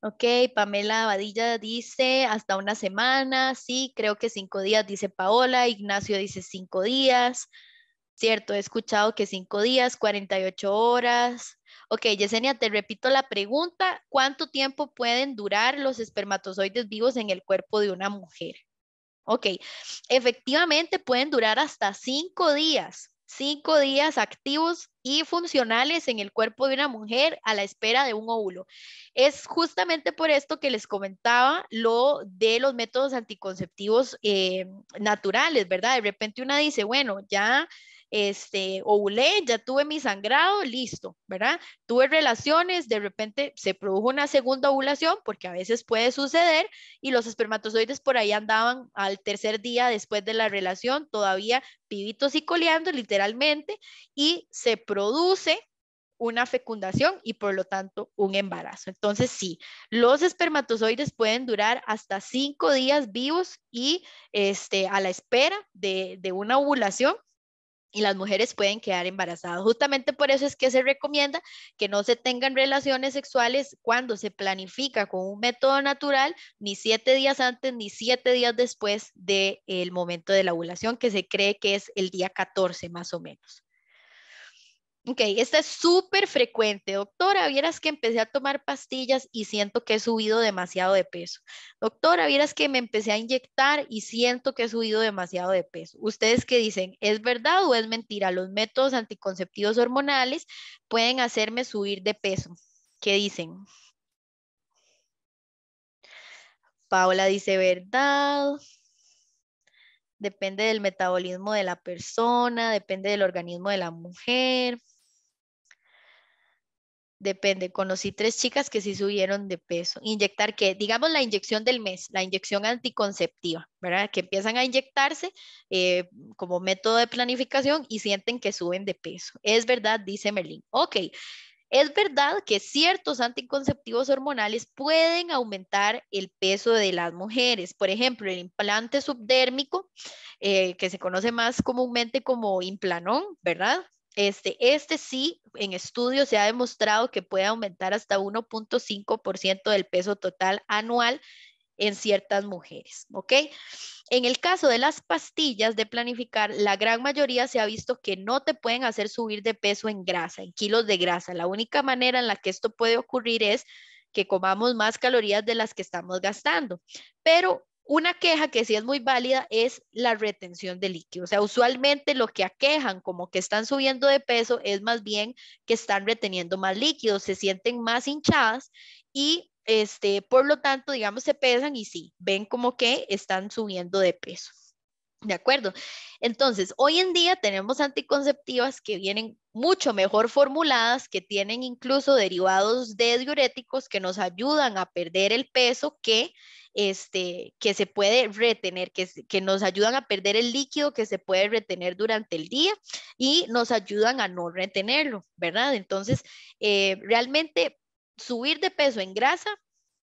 Ok, Pamela Abadilla dice hasta una semana, sí, creo que cinco días, dice Paola, Ignacio dice cinco días, cierto, he escuchado que cinco días, 48 horas. Ok, Yesenia, te repito la pregunta, ¿cuánto tiempo pueden durar los espermatozoides vivos en el cuerpo de una mujer? Ok, efectivamente pueden durar hasta cinco días, cinco días activos y funcionales en el cuerpo de una mujer a la espera de un óvulo. Es justamente por esto que les comentaba lo de los métodos anticonceptivos eh, naturales, ¿verdad? De repente una dice, bueno, ya este, ovulé, ya tuve mi sangrado, listo, ¿verdad? Tuve relaciones, de repente se produjo una segunda ovulación, porque a veces puede suceder, y los espermatozoides por ahí andaban al tercer día después de la relación, todavía pibitos y coleando literalmente, y se produce una fecundación y por lo tanto un embarazo. Entonces sí, los espermatozoides pueden durar hasta cinco días vivos y este, a la espera de, de una ovulación y las mujeres pueden quedar embarazadas. Justamente por eso es que se recomienda que no se tengan relaciones sexuales cuando se planifica con un método natural, ni siete días antes ni siete días después del momento de la ovulación, que se cree que es el día 14 más o menos. Ok, esta es súper frecuente. Doctora, vieras que empecé a tomar pastillas y siento que he subido demasiado de peso. Doctora, vieras que me empecé a inyectar y siento que he subido demasiado de peso. Ustedes qué dicen, ¿es verdad o es mentira? Los métodos anticonceptivos hormonales pueden hacerme subir de peso. ¿Qué dicen? Paola dice, ¿verdad? Depende del metabolismo de la persona, depende del organismo de la mujer. Depende, conocí tres chicas que sí subieron de peso. Inyectar que, digamos, la inyección del mes, la inyección anticonceptiva, ¿verdad? Que empiezan a inyectarse eh, como método de planificación y sienten que suben de peso. Es verdad, dice Merlin. Ok, es verdad que ciertos anticonceptivos hormonales pueden aumentar el peso de las mujeres. Por ejemplo, el implante subdérmico, eh, que se conoce más comúnmente como implanón, ¿verdad? Este, este sí, en estudios se ha demostrado que puede aumentar hasta 1.5% del peso total anual en ciertas mujeres, ¿ok? En el caso de las pastillas de planificar, la gran mayoría se ha visto que no te pueden hacer subir de peso en grasa, en kilos de grasa. La única manera en la que esto puede ocurrir es que comamos más calorías de las que estamos gastando. Pero una queja que sí es muy válida es la retención de líquido. O sea, usualmente lo que aquejan como que están subiendo de peso es más bien que están reteniendo más líquido, se sienten más hinchadas y este, por lo tanto, digamos, se pesan y sí, ven como que están subiendo de peso. ¿De acuerdo? Entonces, hoy en día tenemos anticonceptivas que vienen mucho mejor formuladas, que tienen incluso derivados de diuréticos que nos ayudan a perder el peso que este, que se puede retener, que, que nos ayudan a perder el líquido que se puede retener durante el día y nos ayudan a no retenerlo, ¿verdad? Entonces, eh, realmente subir de peso en grasa,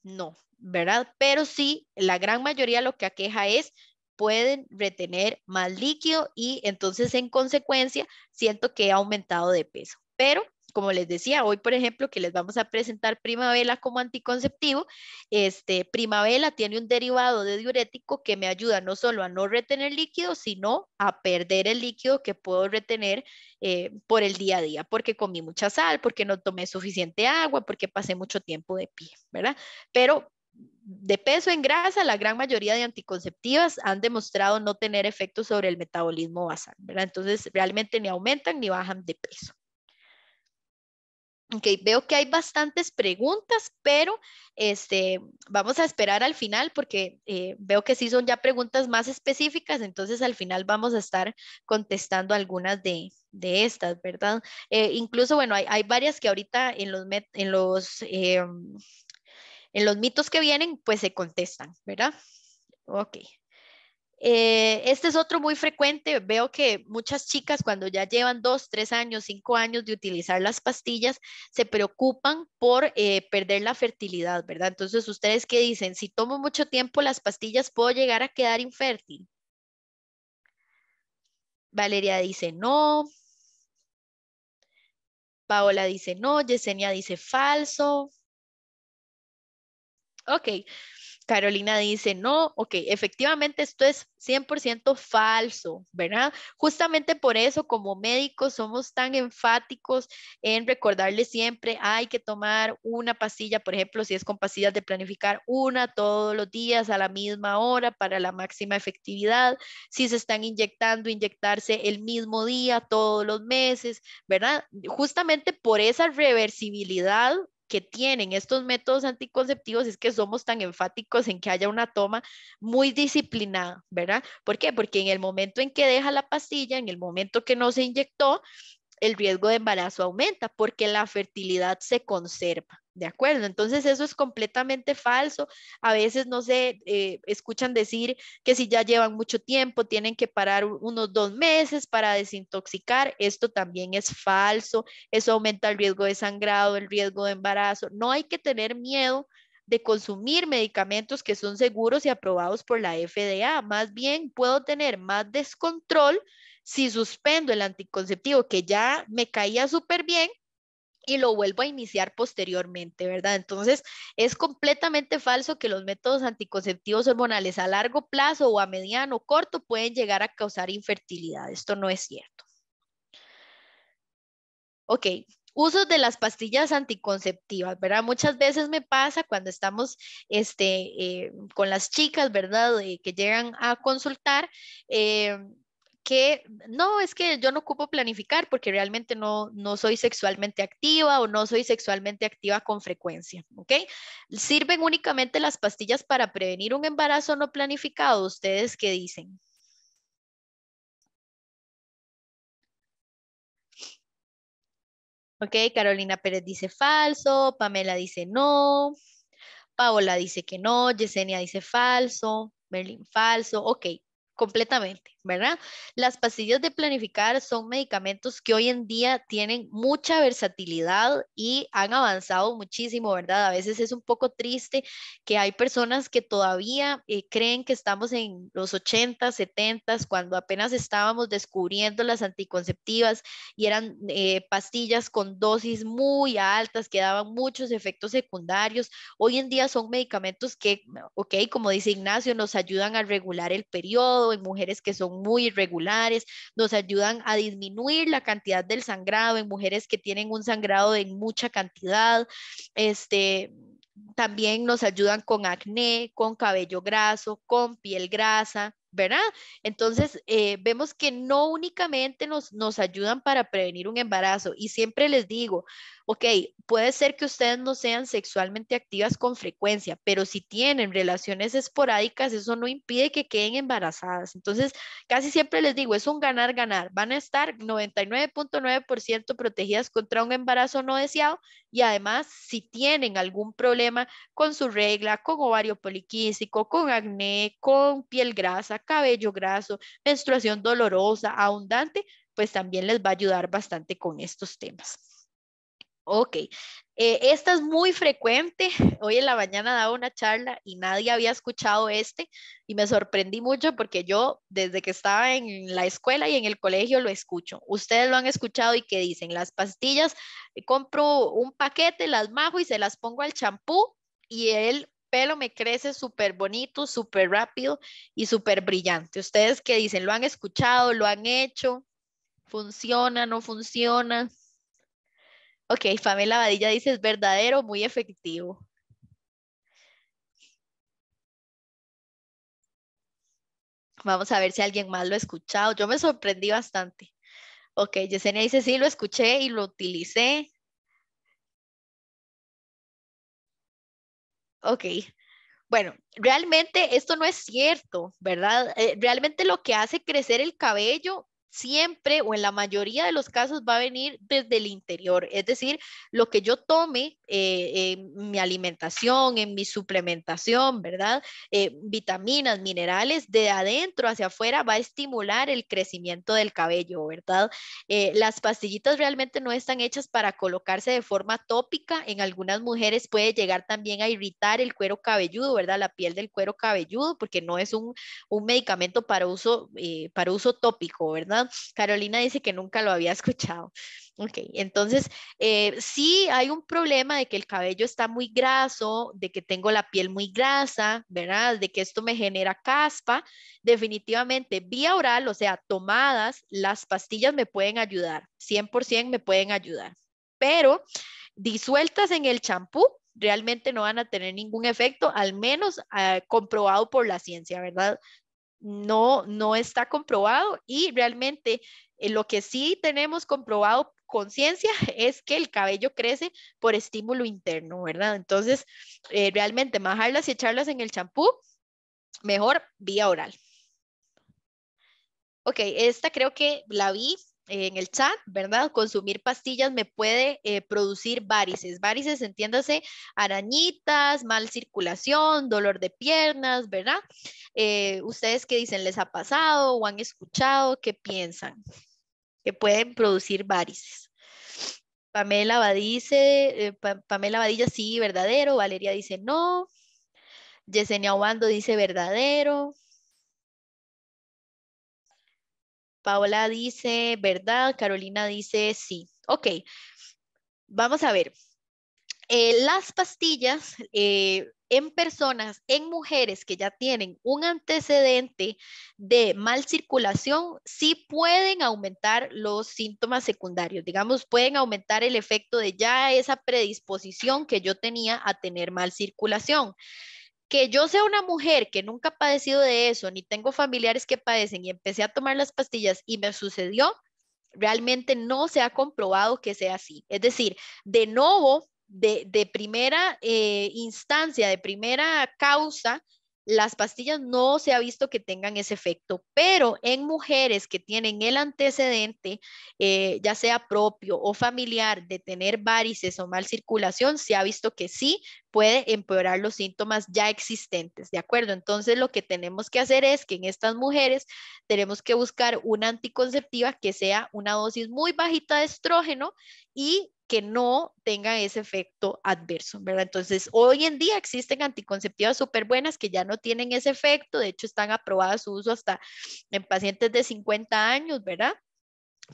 no, ¿verdad? Pero sí, la gran mayoría lo que aqueja es pueden retener más líquido y entonces en consecuencia siento que he aumentado de peso. Pero como les decía, hoy por ejemplo que les vamos a presentar Primavera como anticonceptivo, este, Primavera tiene un derivado de diurético que me ayuda no solo a no retener líquido, sino a perder el líquido que puedo retener eh, por el día a día, porque comí mucha sal, porque no tomé suficiente agua, porque pasé mucho tiempo de pie, ¿verdad? Pero de peso en grasa, la gran mayoría de anticonceptivas han demostrado no tener efectos sobre el metabolismo basal, ¿verdad? Entonces, realmente ni aumentan ni bajan de peso. Ok, veo que hay bastantes preguntas, pero este, vamos a esperar al final porque eh, veo que sí son ya preguntas más específicas, entonces al final vamos a estar contestando algunas de, estas, ¿verdad? Eh, incluso, bueno, hay, varias que ahorita en los, en, los, em, en los mitos que vienen, pues se contestan, ¿verdad? Ok, eh, este es otro muy frecuente. Veo que muchas chicas cuando ya llevan dos, tres años, cinco años de utilizar las pastillas, se preocupan por eh, perder la fertilidad, ¿verdad? Entonces, ¿ustedes qué dicen? Si tomo mucho tiempo las pastillas, ¿puedo llegar a quedar infértil? Valeria dice no. Paola dice no. Yesenia dice falso. Ok. Carolina dice, no, ok, efectivamente esto es 100% falso, ¿verdad? Justamente por eso como médicos somos tan enfáticos en recordarle siempre, hay que tomar una pastilla, por ejemplo, si es con pastillas de planificar una todos los días a la misma hora para la máxima efectividad, si se están inyectando, inyectarse el mismo día todos los meses, ¿verdad? Justamente por esa reversibilidad que tienen estos métodos anticonceptivos es que somos tan enfáticos en que haya una toma muy disciplinada, ¿verdad? ¿Por qué? Porque en el momento en que deja la pastilla, en el momento que no se inyectó, el riesgo de embarazo aumenta porque la fertilidad se conserva. ¿De acuerdo? Entonces eso es completamente falso. A veces, no se eh, escuchan decir que si ya llevan mucho tiempo, tienen que parar unos dos meses para desintoxicar. Esto también es falso. Eso aumenta el riesgo de sangrado, el riesgo de embarazo. No hay que tener miedo de consumir medicamentos que son seguros y aprobados por la FDA. Más bien, puedo tener más descontrol si suspendo el anticonceptivo que ya me caía súper bien y lo vuelvo a iniciar posteriormente, ¿verdad? Entonces, es completamente falso que los métodos anticonceptivos hormonales a largo plazo o a mediano o corto pueden llegar a causar infertilidad. Esto no es cierto. Ok, uso de las pastillas anticonceptivas, ¿verdad? Muchas veces me pasa cuando estamos este, eh, con las chicas, ¿verdad? que llegan a consultar. Eh, que no, es que yo no ocupo planificar porque realmente no, no soy sexualmente activa o no soy sexualmente activa con frecuencia, ¿ok? ¿Sirven únicamente las pastillas para prevenir un embarazo no planificado? ¿Ustedes qué dicen? Ok, Carolina Pérez dice falso, Pamela dice no, Paola dice que no, Yesenia dice falso, Merlin falso, ok, completamente, ¿verdad? Las pastillas de planificar son medicamentos que hoy en día tienen mucha versatilidad y han avanzado muchísimo, ¿verdad? A veces es un poco triste que hay personas que todavía eh, creen que estamos en los 80, 70, cuando apenas estábamos descubriendo las anticonceptivas y eran eh, pastillas con dosis muy altas que daban muchos efectos secundarios. Hoy en día son medicamentos que, ok, como dice Ignacio, nos ayudan a regular el periodo en mujeres que son muy irregulares, nos ayudan a disminuir la cantidad del sangrado en mujeres que tienen un sangrado en mucha cantidad, este, también nos ayudan con acné, con cabello graso, con piel grasa. ¿verdad? Entonces, eh, vemos que no únicamente nos, nos ayudan para prevenir un embarazo y siempre les digo, ok, puede ser que ustedes no sean sexualmente activas con frecuencia, pero si tienen relaciones esporádicas, eso no impide que queden embarazadas. Entonces, casi siempre les digo, es un ganar-ganar. Van a estar 99.9% protegidas contra un embarazo no deseado y además, si tienen algún problema con su regla, con ovario poliquístico, con acné, con piel grasa, cabello graso, menstruación dolorosa, abundante, pues también les va a ayudar bastante con estos temas. Ok, eh, esta es muy frecuente. Hoy en la mañana daba una charla y nadie había escuchado este y me sorprendí mucho porque yo desde que estaba en la escuela y en el colegio lo escucho. Ustedes lo han escuchado y que dicen, las pastillas, eh, compro un paquete, las majo y se las pongo al champú y el pelo me crece súper bonito, súper rápido y súper brillante. Ustedes que dicen, lo han escuchado, lo han hecho, funciona, no funciona. Ok, Pamela Lavadilla dice es verdadero, muy efectivo. Vamos a ver si alguien más lo ha escuchado. Yo me sorprendí bastante. Ok, Yesenia dice sí, lo escuché y lo utilicé. Ok. Bueno, realmente esto no es cierto, ¿verdad? Eh, realmente lo que hace crecer el cabello siempre o en la mayoría de los casos va a venir desde el interior, es decir, lo que yo tome eh, en mi alimentación, en mi suplementación, ¿verdad? Eh, vitaminas, minerales, de adentro hacia afuera va a estimular el crecimiento del cabello, ¿verdad? Eh, las pastillitas realmente no están hechas para colocarse de forma tópica, en algunas mujeres puede llegar también a irritar el cuero cabelludo, ¿verdad? La piel del cuero cabelludo, porque no es un, un medicamento para uso, para uso tópico, ¿verdad? Carolina dice que nunca lo había escuchado. Ok, entonces eh, sí hay un problema de que el cabello está muy graso, de que tengo la piel muy grasa, ¿verdad? De que esto me genera caspa. Definitivamente, vía oral, o sea, tomadas, las pastillas me pueden ayudar, 100% me pueden ayudar, pero disueltas en el champú, realmente no van a tener ningún efecto, al menos ah, comprobado por la ciencia, ¿verdad? no, no está comprobado y realmente eh, lo que sí tenemos comprobado con ciencia es que el cabello crece por estímulo interno, ¿verdad? Entonces, eh, realmente majarlas y echarlas en el champú, mejor vía oral. Ok, esta creo que la vi, en el chat, ¿verdad? Consumir pastillas me puede eh, producir varices. Varices, entiéndase, arañitas, mal circulación, dolor de piernas, ¿verdad? Eh, ¿Ustedes qué dicen? ¿Les ha pasado o han escuchado? ¿Qué piensan? Que pueden producir varices. Pamela va dice, eh, Pamela vadilla sí, verdadero. Valeria dice no. Yesenia Obando dice verdadero. Paola dice, ¿verdad? Carolina dice, sí. Ok, vamos a ver. Eh, las pastillas eh, en personas, en mujeres que ya tienen un antecedente de mal circulación, sí pueden aumentar los síntomas secundarios. Digamos, pueden aumentar el efecto de ya esa predisposición que yo tenía a tener mal circulación que yo sea una mujer que nunca ha padecido de eso, ni tengo familiares que padecen y empecé a tomar las pastillas y me sucedió, realmente no se ha comprobado que sea así. Es decir, de nuevo, de, primera eh, instancia, de primera causa, las pastillas no se ha visto que tengan ese efecto, pero en mujeres que tienen el antecedente, eh, ya sea propio o familiar, de tener varices o mal circulación, se ha visto que sí puede empeorar los síntomas ya existentes, ¿de acuerdo? Entonces lo que tenemos que hacer es que en estas mujeres tenemos que buscar una anticonceptiva que sea una dosis muy bajita de estrógeno y que no tengan ese efecto adverso, ¿verdad? Entonces, hoy en día existen anticonceptivas súper buenas que ya no tienen ese efecto, de hecho están aprobadas su uso hasta en pacientes de 50 años, ¿verdad?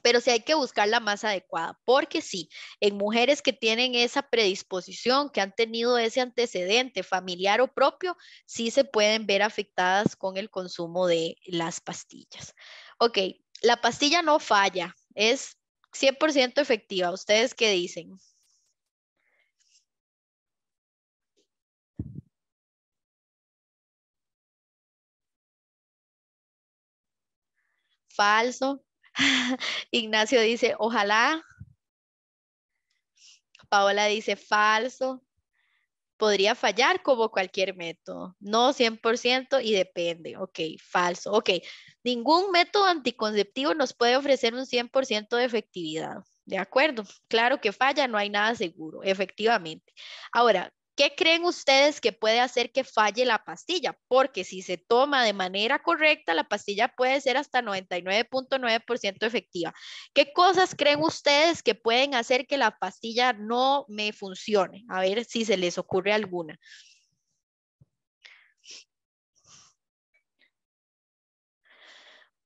Pero sí hay que buscar la más adecuada, porque sí, en mujeres que tienen esa predisposición, que han tenido ese antecedente familiar o propio, sí se pueden ver afectadas con el consumo de las pastillas. Ok, la pastilla no falla, es 100% efectiva. ¿Ustedes qué dicen? Falso. Ignacio dice, ojalá. Paola dice, falso podría fallar como cualquier método. No 100% y depende. Ok, falso. Ok, ningún método anticonceptivo nos puede ofrecer un 100% de efectividad. De acuerdo, claro que falla, no hay nada seguro, efectivamente. Ahora, ¿Qué creen ustedes que puede hacer que falle la pastilla? Porque si se toma de manera correcta, la pastilla puede ser hasta 99.9% efectiva. ¿Qué cosas creen ustedes que pueden hacer que la pastilla no me funcione? A ver si se les ocurre alguna.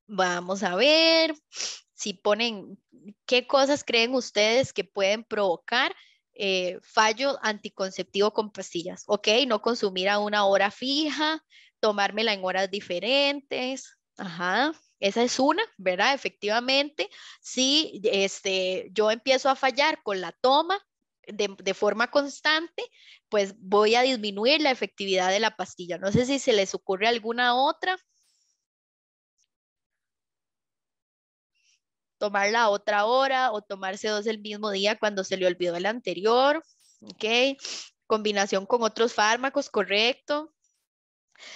Vamos a ver si ponen, ¿qué cosas creen ustedes que pueden provocar? Eh, fallo anticonceptivo con pastillas, ¿ok? No consumir a una hora fija, tomármela en horas diferentes, ajá. Esa es una, ¿verdad? Efectivamente, si este, yo empiezo a fallar con la toma de, forma constante, pues voy a disminuir la efectividad de la pastilla. No sé si se les ocurre alguna otra. tomar la otra hora o tomarse dos el mismo día cuando se le olvidó el anterior, ¿ok? Combinación con otros fármacos, correcto.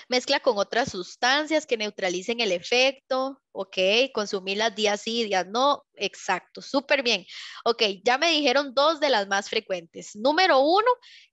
Mezcla con otras sustancias que neutralicen el efecto, ¿ok? Consumir las sí, no, exacto, súper bien. Ok, ya me dijeron dos de las más frecuentes. Número uno,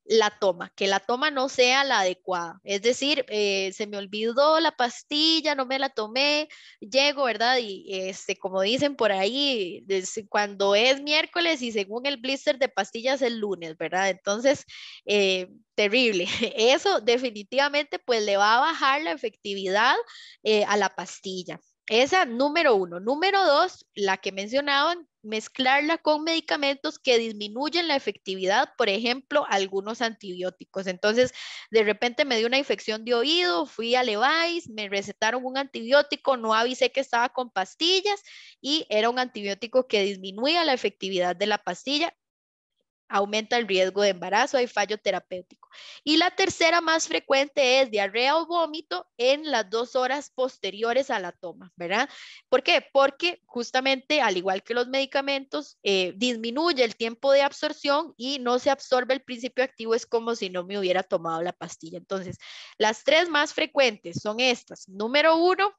la toma, que la toma no sea la adecuada. Es decir, eh, se me olvidó la pastilla, no me la tomé, llego, ¿verdad? Y este, como dicen por ahí, cuando es miércoles y según el blister de pastillas el lunes, ¿verdad? Entonces, eh, terrible. Eso definitivamente pues le va a bajar la efectividad eh, a la pastilla. Esa número uno. Número dos, la que mencionaban, mezclarla con medicamentos que disminuyen la efectividad, por ejemplo, algunos antibióticos. Entonces, de repente me dio una infección de oído, fui a Levi's, me recetaron un antibiótico, no avisé que estaba con pastillas y era un antibiótico que disminuía la efectividad de la pastilla aumenta el riesgo de embarazo, hay fallo terapéutico. Y la tercera más frecuente es diarrea o vómito en las dos horas posteriores a la toma, ¿verdad? ¿Por qué? Porque justamente, al igual que los medicamentos, eh, disminuye el tiempo de absorción y no se absorbe el principio activo, es como si no me hubiera tomado la pastilla. Entonces, las tres más frecuentes son estas. Número uno,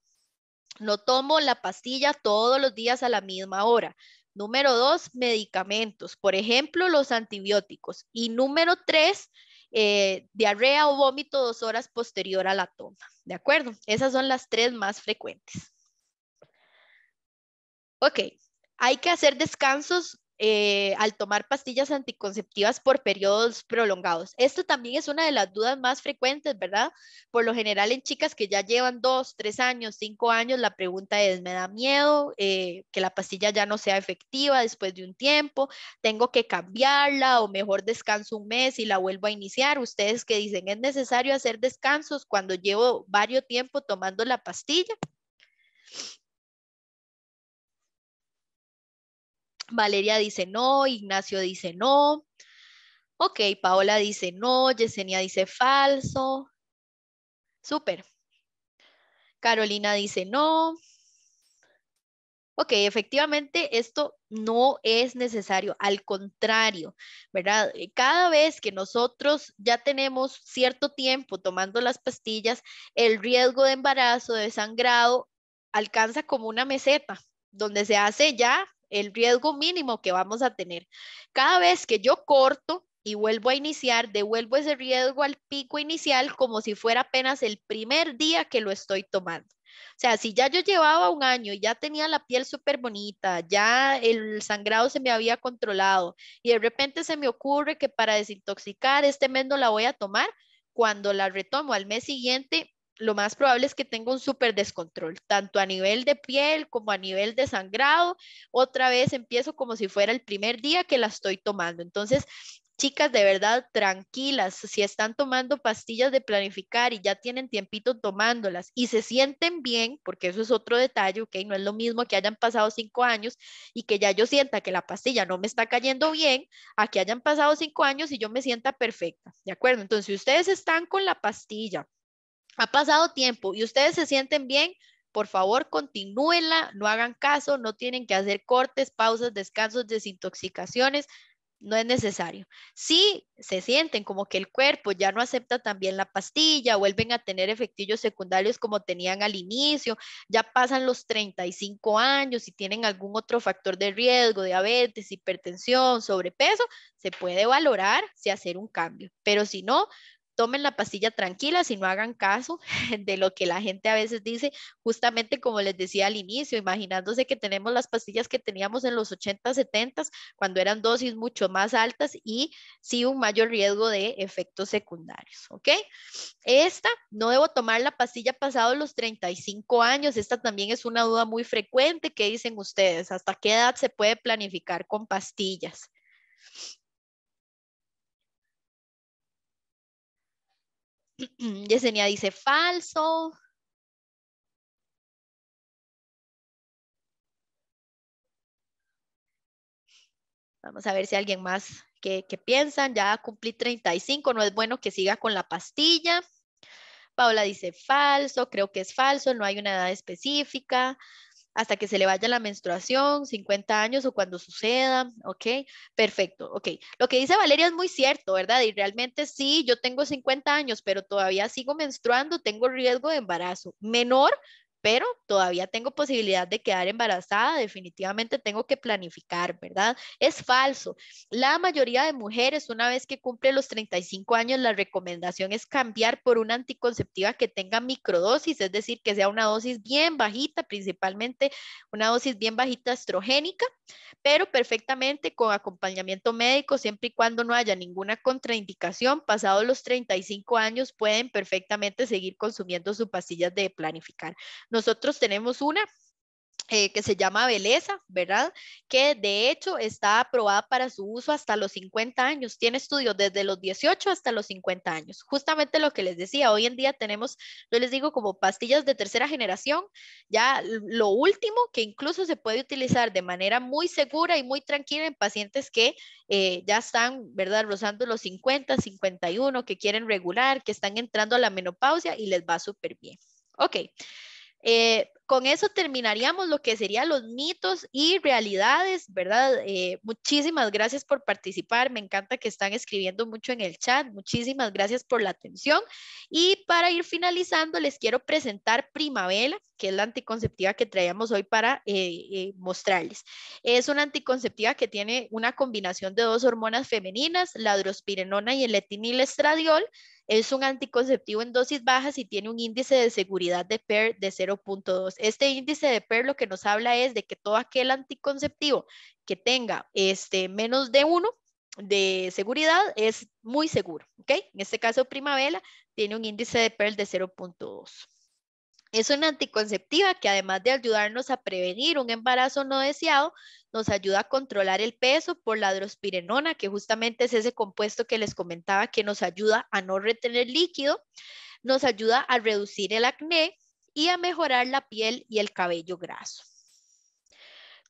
no tomo la pastilla todos los días a la misma hora. Número dos, medicamentos, por ejemplo, los antibióticos. Y número tres, eh, diarrea o vómito dos horas posterior a la toma. ¿De acuerdo? Esas son las tres más frecuentes. Ok, hay que hacer descansos eh, al tomar pastillas anticonceptivas por periodos prolongados. Esto también es una de las dudas más frecuentes, ¿verdad? Por lo general en chicas que ya llevan dos, tres años, cinco años, la pregunta es, ¿me da miedo eh, que la pastilla ya no sea efectiva después de un tiempo? ¿Tengo que cambiarla o mejor descanso un mes y la vuelvo a iniciar? Ustedes que dicen, ¿es necesario hacer descansos cuando llevo varios tiempo tomando la pastilla? Valeria dice no, Ignacio dice no. Ok, Paola dice no, Yesenia dice falso. Súper. Carolina dice no. Ok, efectivamente esto no es necesario, al contrario, ¿verdad? Eh, cada vez que nosotros ya tenemos cierto tiempo tomando las pastillas, el riesgo de embarazo, de sangrado, alcanza como una meseta, donde se hace ya el riesgo mínimo que vamos a tener. Cada vez que yo corto y vuelvo a iniciar, devuelvo ese riesgo al pico inicial como si fuera apenas el primer día que lo estoy tomando. O sea, si ya yo llevaba un año y ya tenía la piel súper bonita, ya el sangrado se me había controlado y de repente se me ocurre que para desintoxicar este mendo la voy a tomar, cuando la retomo al mes siguiente lo más probable es que tenga un súper descontrol, tanto a nivel de piel como a nivel de sangrado. Otra vez empiezo como si fuera el primer día que la estoy tomando. Entonces, chicas, de verdad, tranquilas, si están tomando pastillas de planificar y ya tienen tiempito tomándolas y se sienten bien, porque eso es otro detalle, ¿ok? No es lo mismo que hayan pasado cinco años y que ya yo sienta que la pastilla no me está cayendo bien, a que hayan pasado cinco años y yo me sienta perfecta, ¿de acuerdo? Entonces, si ustedes están con la pastilla ha pasado tiempo y ustedes se sienten bien, por favor, continúenla, no hagan caso, no tienen que hacer cortes, pausas, descansos, desintoxicaciones, no es necesario. Si se sienten como que el cuerpo ya no acepta también la pastilla, vuelven a tener efectillos secundarios como tenían al inicio, ya pasan los 35 años y tienen algún otro factor de riesgo, diabetes, hipertensión, sobrepeso, se puede valorar si hacer un cambio, pero si no, tomen la pastilla tranquila si no hagan caso de lo que la gente a veces dice, justamente como les decía al inicio, imaginándose que tenemos las pastillas que teníamos en los 80, 70, cuando eran dosis mucho más altas y sí un mayor riesgo de efectos secundarios, ¿ok? Esta, no debo tomar la pastilla pasado los 35 años, esta también es una duda muy frecuente que dicen ustedes, ¿hasta qué edad se puede planificar con pastillas? Yesenia dice falso. Vamos a ver si alguien más que, piensan. Ya cumplí 35, no es bueno que siga con la pastilla. Paula dice falso, creo que es falso, no hay una edad específica hasta que se le vaya la menstruación, 50 años o cuando suceda, ¿ok? Perfecto, ok. Lo que dice Valeria es muy cierto, ¿verdad? Y realmente sí, yo tengo 50 años, pero todavía sigo menstruando, tengo riesgo de embarazo menor, pero todavía tengo posibilidad de quedar embarazada, definitivamente tengo que planificar, ¿verdad? Es falso. La mayoría de mujeres, una vez que cumple los 35 años, la recomendación es cambiar por una anticonceptiva que tenga microdosis, es decir, que sea una dosis bien bajita, principalmente una dosis bien bajita estrogénica, pero perfectamente con acompañamiento médico, siempre y cuando no haya ninguna contraindicación, pasados los 35 años pueden perfectamente seguir consumiendo sus pastillas de planificar. Nosotros tenemos una eh, que se llama Beleza, ¿verdad? Que de hecho está aprobada para su uso hasta los 50 años. Tiene estudios desde los 18 hasta los 50 años. Justamente lo que les decía, hoy en día tenemos, yo les digo, como pastillas de tercera generación, ya lo último que incluso se puede utilizar de manera muy segura y muy tranquila en pacientes que eh, ya están, ¿verdad? Rozando los 50, 51, que quieren regular, que están entrando a la menopausia y les va súper bien. Ok. Eh, con eso terminaríamos lo que serían los mitos y realidades, ¿verdad? Eh, muchísimas gracias por participar, me encanta que están escribiendo mucho en el chat, muchísimas gracias por la atención. Y para ir finalizando, les quiero presentar Primavera, que es la anticonceptiva que traíamos hoy para eh, mostrarles. Es una anticonceptiva que tiene una combinación de dos hormonas femeninas, la drospirenona y el etinil estradiol es un anticonceptivo en dosis bajas y tiene un índice de seguridad de PER de 0.2. Este índice de PER lo que nos habla es de que todo aquel anticonceptivo que tenga este, menos de 1 de seguridad es muy seguro, En este caso, Primavera tiene un índice de PER de 0.2. Es una anticonceptiva que además de ayudarnos a prevenir un embarazo no deseado, nos ayuda a controlar el peso por la drospirenona, que justamente es ese compuesto que les comentaba que nos ayuda a no retener líquido, nos ayuda a reducir el acné y a mejorar la piel y el cabello graso.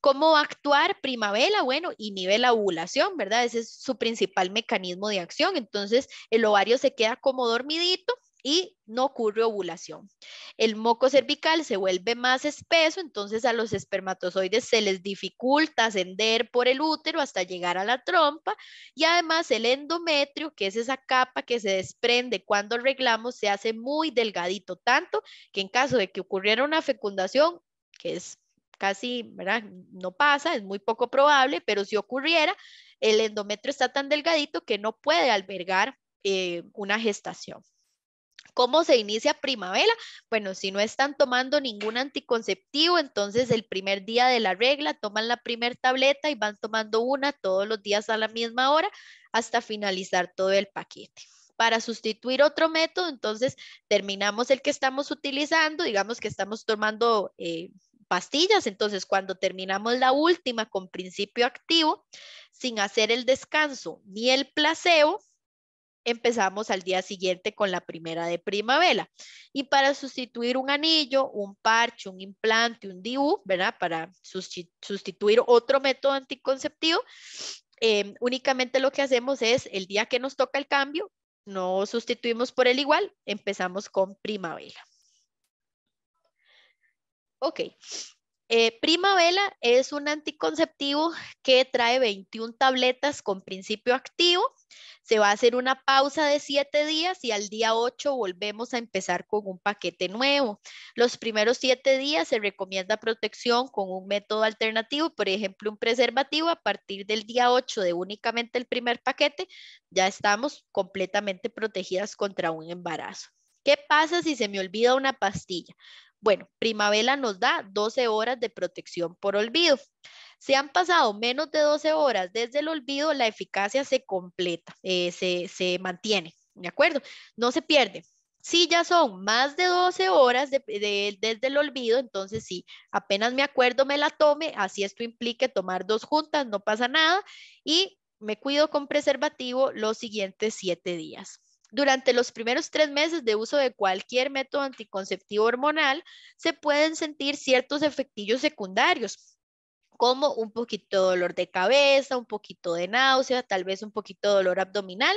¿Cómo actuar primavera? Bueno, inhibe la ovulación, ¿verdad? Ese es su principal mecanismo de acción. Entonces, el ovario se queda como dormidito y no ocurre ovulación. El moco cervical se vuelve más espeso, entonces a los espermatozoides se les dificulta ascender por el útero hasta llegar a la trompa y además el endometrio, que es esa capa que se desprende cuando arreglamos, se hace muy delgadito, tanto que en caso de que ocurriera una fecundación, que es casi, ¿verdad? No pasa, es muy poco probable, pero si ocurriera, el endometrio está tan delgadito que no puede albergar eh, una gestación. ¿Cómo se inicia primavera? Bueno, si no están tomando ningún anticonceptivo, entonces el primer día de la regla toman la primer tableta y van tomando una todos los días a la misma hora hasta finalizar todo el paquete para sustituir otro método, entonces terminamos el que estamos utilizando, digamos que estamos tomando eh, pastillas, entonces cuando terminamos la última con principio activo, sin hacer el descanso ni el placebo, empezamos al día siguiente con la primera de primavera. Y para sustituir un anillo, un parche, un implante, un DIU, ¿verdad? Para sustituir otro método anticonceptivo, em, únicamente lo que hacemos es el día que nos toca el cambio, no sustituimos por el igual, empezamos con primavera. Ok. Eh, primavera es un anticonceptivo que trae 21 tabletas con principio activo, se va a hacer una pausa de siete días y al día 8 volvemos a empezar con un paquete nuevo. Los primeros siete días se recomienda protección con un método alternativo, por ejemplo, un preservativo. A partir del día 8 de únicamente el primer paquete, ya estamos completamente protegidas contra un embarazo. ¿Qué pasa si se me olvida una pastilla? Bueno, primavera nos da 12 horas de protección por olvido. Si han pasado menos de 12 horas desde el olvido, la eficacia se completa, eh, se, mantiene, ¿de acuerdo? No se pierde, si ya son más de 12 horas desde el olvido, entonces sí, apenas me acuerdo me la tome, así esto implique tomar dos juntas, no pasa nada, y me cuido con preservativo los siguientes siete días. Durante los primeros tres meses de uso de cualquier método anticonceptivo hormonal, se pueden sentir ciertos efectillos secundarios, como un poquito de dolor de cabeza, un poquito de náusea, tal vez un poquito de dolor abdominal.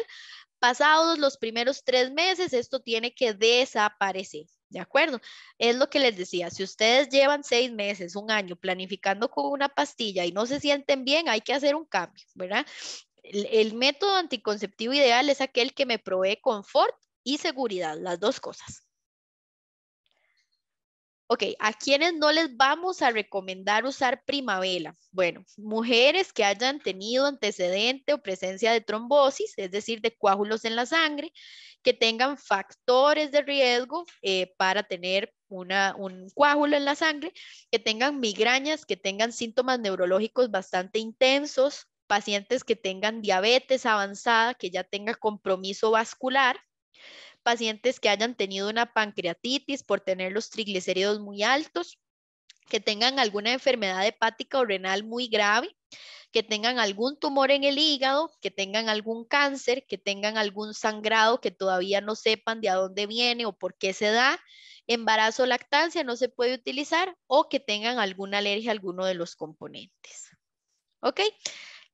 Pasados los primeros tres meses, esto tiene que desaparecer. ¿De acuerdo? Es lo que les decía, si ustedes llevan seis meses, un año planificando con una pastilla y no se sienten bien, hay que hacer un cambio, ¿verdad? El, método anticonceptivo ideal es aquel que me provee confort y seguridad, las dos cosas. Ok, ¿a quiénes no les vamos a recomendar usar primavera? Bueno, mujeres que hayan tenido antecedente o presencia de trombosis, es decir, de coágulos en la sangre, que tengan factores de riesgo eh, para tener un coágulo en la sangre, que tengan migrañas, que tengan síntomas neurológicos bastante intensos, pacientes que tengan diabetes avanzada, que ya tenga compromiso vascular, pacientes que hayan tenido una pancreatitis por tener los triglicéridos muy altos, que tengan alguna enfermedad hepática o renal muy grave, que tengan algún tumor en el hígado, que tengan algún cáncer, que tengan algún sangrado que todavía no sepan de a dónde viene o por qué se da, embarazo o lactancia no se puede utilizar o que tengan alguna alergia a alguno de los componentes. ¿Ok?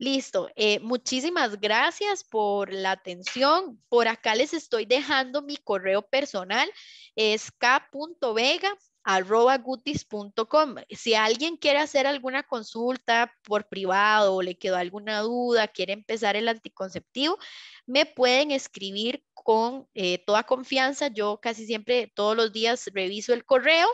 Listo, eh, muchísimas gracias por la atención. Por acá les estoy dejando mi correo personal, es k.vega Si alguien quiere hacer alguna consulta por privado o le quedó alguna duda, quiere empezar el anticonceptivo, me pueden escribir con eh, toda confianza. Yo casi siempre, todos los días, reviso el correo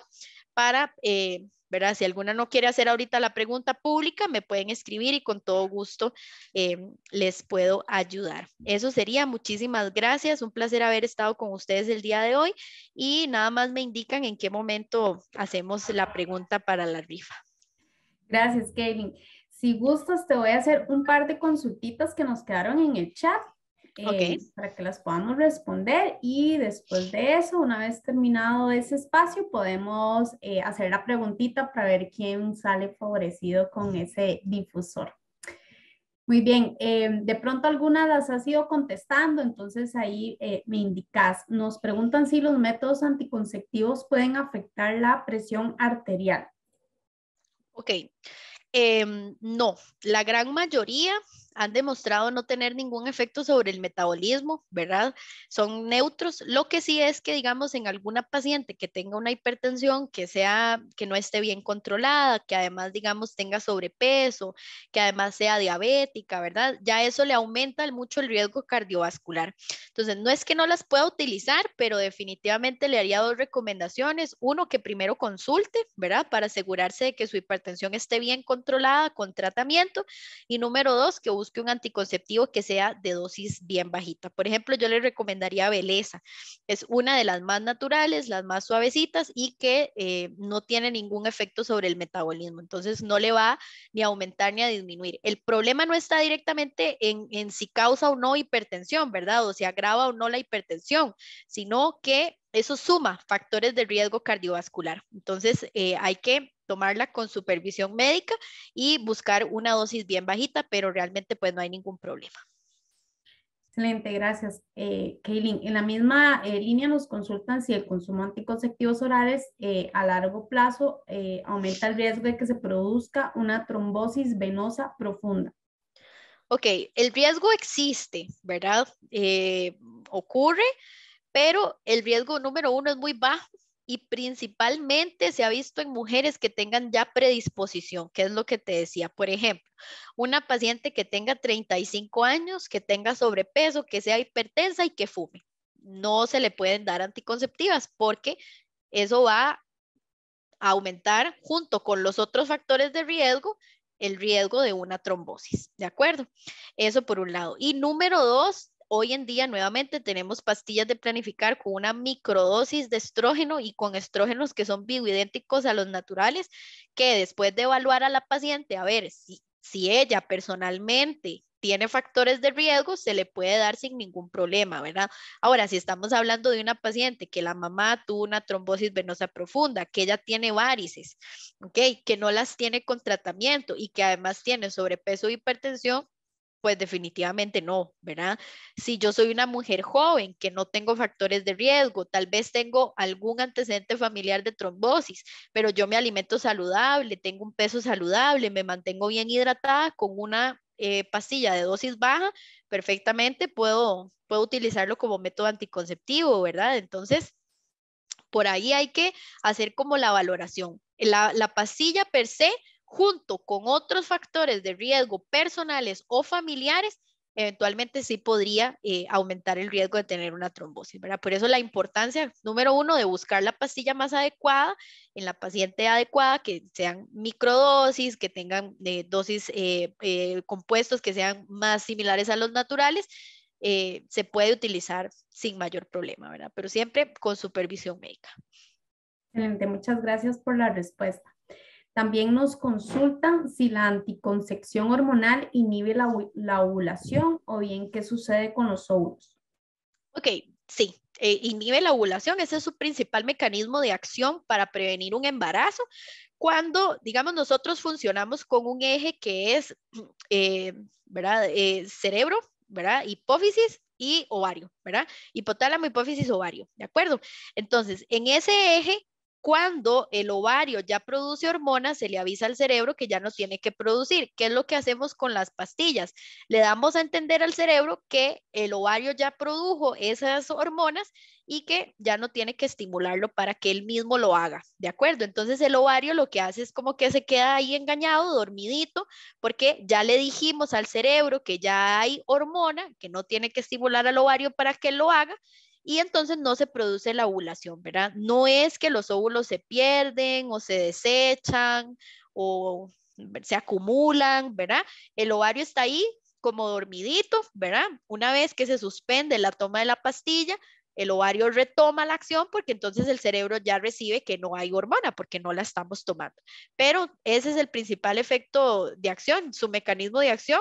para eh, si alguna no quiere hacer ahorita la pregunta pública, me pueden escribir y con todo gusto em, les puedo ayudar. Eso sería, muchísimas gracias, un placer haber estado con ustedes el día de hoy y nada más me indican en qué momento hacemos la pregunta para la rifa. Gracias, Kaylin. Si gustas, te voy a hacer un par de consultitas que nos quedaron en el chat eh, para que las podamos responder y después de eso, una vez terminado ese espacio, podemos eh, hacer la preguntita para ver quién sale favorecido con ese difusor. Muy bien, eh, de pronto alguna las has ido contestando, entonces ahí me indicas. Nos preguntan si los métodos anticonceptivos pueden afectar la presión arterial. Ok, em, no, la gran mayoría han demostrado no tener ningún efecto sobre el metabolismo, ¿verdad? Son neutros. Lo que sí es que, digamos, en alguna paciente que tenga una hipertensión, que sea, que no esté bien controlada, que además, digamos, tenga sobrepeso, que además sea diabética, ¿verdad? Ya eso le aumenta mucho el riesgo cardiovascular. Entonces, no es que no las pueda utilizar, pero definitivamente le haría dos recomendaciones. Uno, que primero consulte, ¿verdad? Para asegurarse de que su hipertensión esté bien controlada con tratamiento. Y número dos, que busque un anticonceptivo que sea de dosis bien bajita. Por ejemplo, yo le recomendaría Beleza. Es una de las más naturales, las más suavecitas y que eh, no tiene ningún efecto sobre el metabolismo. Entonces, no le va ni a aumentar ni a disminuir. El problema no está directamente en, si causa o no hipertensión, ¿verdad? O si agrava o no la hipertensión, sino que eso suma factores de riesgo cardiovascular. Entonces, eh, hay que tomarla con supervisión médica y buscar una dosis bien bajita, pero realmente pues no hay ningún problema. Excelente, gracias, eh, Kaylin. En la misma eh, línea nos consultan si el consumo anticonceptivos orales eh, a largo plazo eh, aumenta el riesgo de que se produzca una trombosis venosa profunda. Ok, el riesgo existe, ¿verdad? ocurre, pero el riesgo número uno es muy bajo y principalmente se ha visto en mujeres que tengan ya predisposición, que es lo que te decía. Por ejemplo, una paciente que tenga 35 años, que tenga sobrepeso, que sea hipertensa y que fume. No se le pueden dar anticonceptivas porque eso va a aumentar junto con los otros factores de riesgo el riesgo de una trombosis, ¿de acuerdo? Eso por un lado. Y número dos, hoy en día nuevamente tenemos pastillas de planificar con una microdosis de estrógeno y con estrógenos que son bioidénticos a los naturales, que después de evaluar a la paciente, a ver si, si ella personalmente tiene factores de riesgo, se le puede dar sin ningún problema, ¿verdad? Ahora, si estamos hablando de una paciente que la mamá tuvo una trombosis venosa profunda, que ella tiene varices, ¿ok? Que no las tiene con tratamiento y que además tiene sobrepeso e hipertensión, pues definitivamente no, ¿verdad? Si yo soy una mujer joven que no tengo factores de riesgo, tal vez tengo algún antecedente familiar de trombosis, pero yo me alimento saludable, tengo un peso saludable, me mantengo bien hidratada con una eh, pastilla de dosis baja, perfectamente puedo, puedo utilizarlo como método anticonceptivo, ¿verdad? Entonces, por ahí hay que hacer como la valoración. La, la pastilla per se junto con otros factores de riesgo personales o familiares, eventualmente sí podría eh, aumentar el riesgo de tener una trombosis, ¿verdad? Por eso la importancia, número uno, de buscar la pastilla más adecuada en la paciente adecuada, que sean microdosis, que tengan eh, dosis eh, compuestos que sean más similares a los naturales, se puede utilizar sin mayor problema, ¿verdad? Pero siempre con supervisión médica. Excelente, muchas gracias por la respuesta. También nos consultan si la anticoncepción hormonal inhibe la, ovulación o bien qué sucede con los óvulos. Ok, sí, eh, inhibe la ovulación, ese es su principal mecanismo de acción para prevenir un embarazo. Cuando, digamos, nosotros funcionamos con un eje que es, eh, ¿verdad? Eh, cerebro, ¿verdad? Hipófisis y ovario, ¿verdad? Hipotálamo, hipófisis, ovario, ¿de acuerdo? Entonces, en ese eje cuando el ovario ya produce hormonas, se le avisa al cerebro que ya no tiene que producir. ¿Qué es lo que hacemos con las pastillas? Le damos a entender al cerebro que el ovario ya produjo esas hormonas y que ya no tiene que estimularlo para que él mismo lo haga, ¿de acuerdo? Entonces el ovario lo que hace es como que se queda ahí engañado, dormidito, porque ya le dijimos al cerebro que ya hay hormona, que no tiene que estimular al ovario para que lo haga y entonces no se produce la ovulación, ¿verdad? No es que los óvulos se pierden o se desechan o se acumulan, ¿verdad? El ovario está ahí como dormidito, ¿verdad? Una vez que se suspende la toma de la pastilla, el ovario retoma la acción porque entonces el cerebro ya recibe que no hay hormona porque no la estamos tomando. Pero ese es el principal efecto de acción, su mecanismo de acción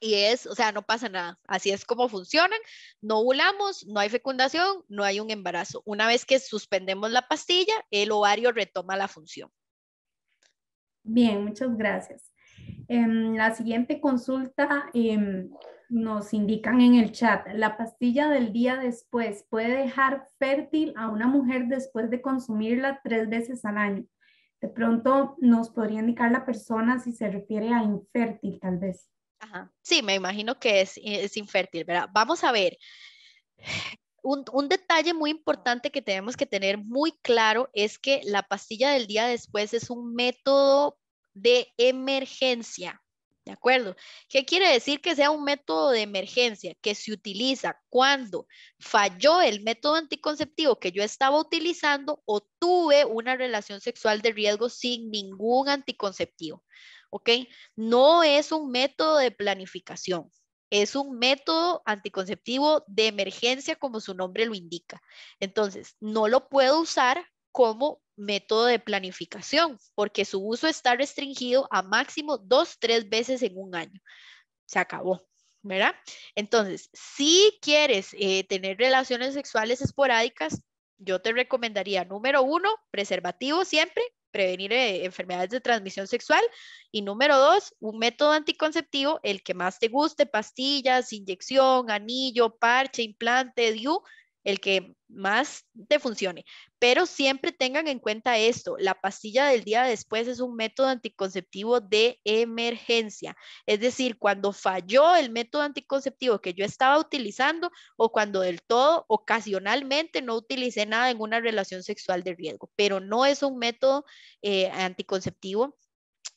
y es, o sea, no pasa nada. Así es como funcionan. No ovulamos, no hay fecundación, no hay un embarazo. Una vez que suspendemos la pastilla, el ovario retoma la función. Bien, muchas gracias. En em, la siguiente consulta em, nos indican en el chat, ¿la pastilla del día después puede dejar fértil a una mujer después de consumirla tres veces al año? De pronto nos podría indicar la persona si se refiere a infértil tal vez. Sí, me imagino que es, infértil, ¿verdad? Vamos a ver. Un, un, detalle muy importante que tenemos que tener muy claro es que la pastilla del día después es un método de emergencia. ¿De acuerdo? ¿Qué quiere decir que sea un método de emergencia que se utiliza cuando falló el método anticonceptivo que yo estaba utilizando o tuve una relación sexual de riesgo sin ningún anticonceptivo? ¿ok? No es un método de planificación, es un método anticonceptivo de emergencia como su nombre lo indica. Entonces, no lo puedo usar como método de planificación porque su uso está restringido a máximo dos, tres veces en un año. Se acabó. ¿Verdad? Entonces, si quieres eh, tener relaciones sexuales esporádicas, yo te recomendaría, número uno, preservativo siempre, prevenir eh, enfermedades de transmisión sexual. Y número dos, un método anticonceptivo, el que más te guste, pastillas, inyección, anillo, parche, implante, DIU, el que más te funcione. Pero siempre tengan en cuenta esto, la pastilla del día después es un método anticonceptivo de emergencia. Es decir, cuando falló el método anticonceptivo que yo estaba utilizando o cuando del todo ocasionalmente no utilicé nada en una relación sexual de riesgo, pero no es un método eh, anticonceptivo.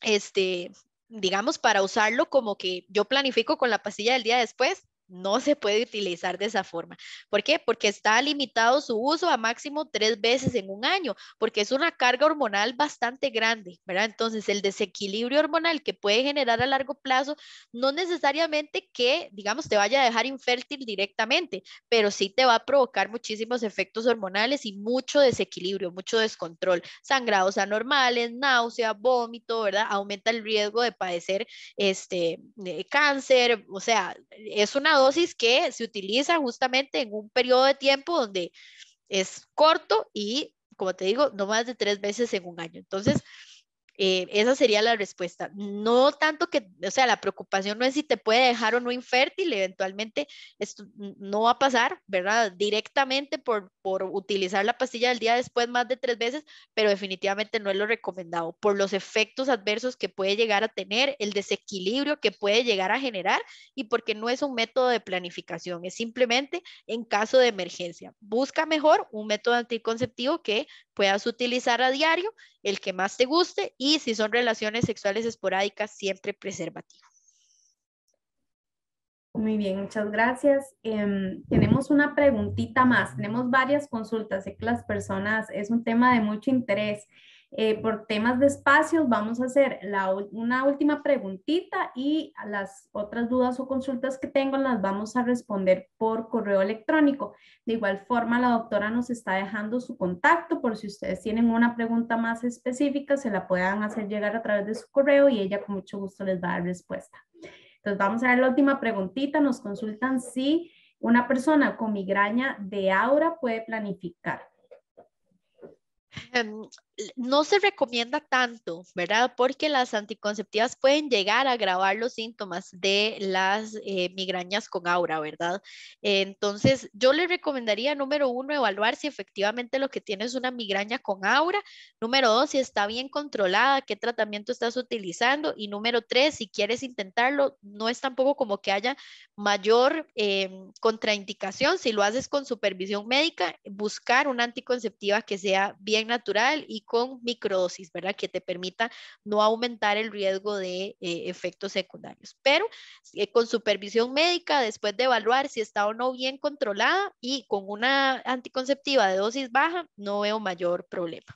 Este, digamos, para usarlo como que yo planifico con la pastilla del día después no se puede utilizar de esa forma. ¿Por qué? Porque está limitado su uso a máximo tres veces en un año, porque es una carga hormonal bastante grande, ¿verdad? Entonces, el desequilibrio hormonal que puede generar a largo plazo no necesariamente que, digamos, te vaya a dejar infértil directamente, pero sí te va a provocar muchísimos efectos hormonales y mucho desequilibrio, mucho descontrol, sangrados anormales, náusea, vómito, ¿verdad? Aumenta el riesgo de padecer este eh, cáncer, o sea, es una dosis que se utiliza justamente en un periodo de tiempo donde es corto y, como te digo, no más de tres veces en un año. Entonces, eh, esa sería la respuesta. No tanto que, o sea, la preocupación no es si te puede dejar o no infértil, eventualmente esto no va a pasar, ¿verdad? Directamente por, por utilizar la pastilla del día después más de tres veces, pero definitivamente no es lo recomendado por los efectos adversos que puede llegar a tener, el desequilibrio que puede llegar a generar y porque no es un método de planificación, es simplemente en caso de emergencia. Busca mejor un método anticonceptivo que puedas utilizar a diario, el que más te guste y si son relaciones sexuales esporádicas, siempre preservativo. Muy bien, muchas gracias. Em, tenemos una preguntita más, tenemos varias consultas, sé que las personas, es un tema de mucho interés. Eh, por temas de espacios, vamos a hacer una última preguntita y las otras dudas o consultas que tengo las vamos a responder por correo electrónico. De igual forma, la doctora nos está dejando su contacto por si ustedes tienen una pregunta más específica, se la puedan hacer llegar a través de su correo y ella con mucho gusto les va a dar respuesta. Entonces, vamos a ver la última preguntita. Nos consultan si una persona con migraña de aura puede planificar. Em, no se recomienda tanto, ¿verdad? Porque las anticonceptivas pueden llegar a agravar los síntomas de las eh, migrañas con aura, ¿verdad? entonces, yo le recomendaría, número uno, evaluar si efectivamente lo que tienes es una migraña con aura. Número dos, si está bien controlada, qué tratamiento estás utilizando. Y número tres, si quieres intentarlo, no es tampoco como que haya mayor em, contraindicación. Si lo haces con supervisión médica, buscar una anticonceptiva que sea bien natural y con microdosis, ¿verdad? Que te permita no aumentar el riesgo de eh, efectos secundarios. Pero eh, con supervisión médica, después de evaluar si está o no bien controlada y con una anticonceptiva de dosis baja, no veo mayor problema.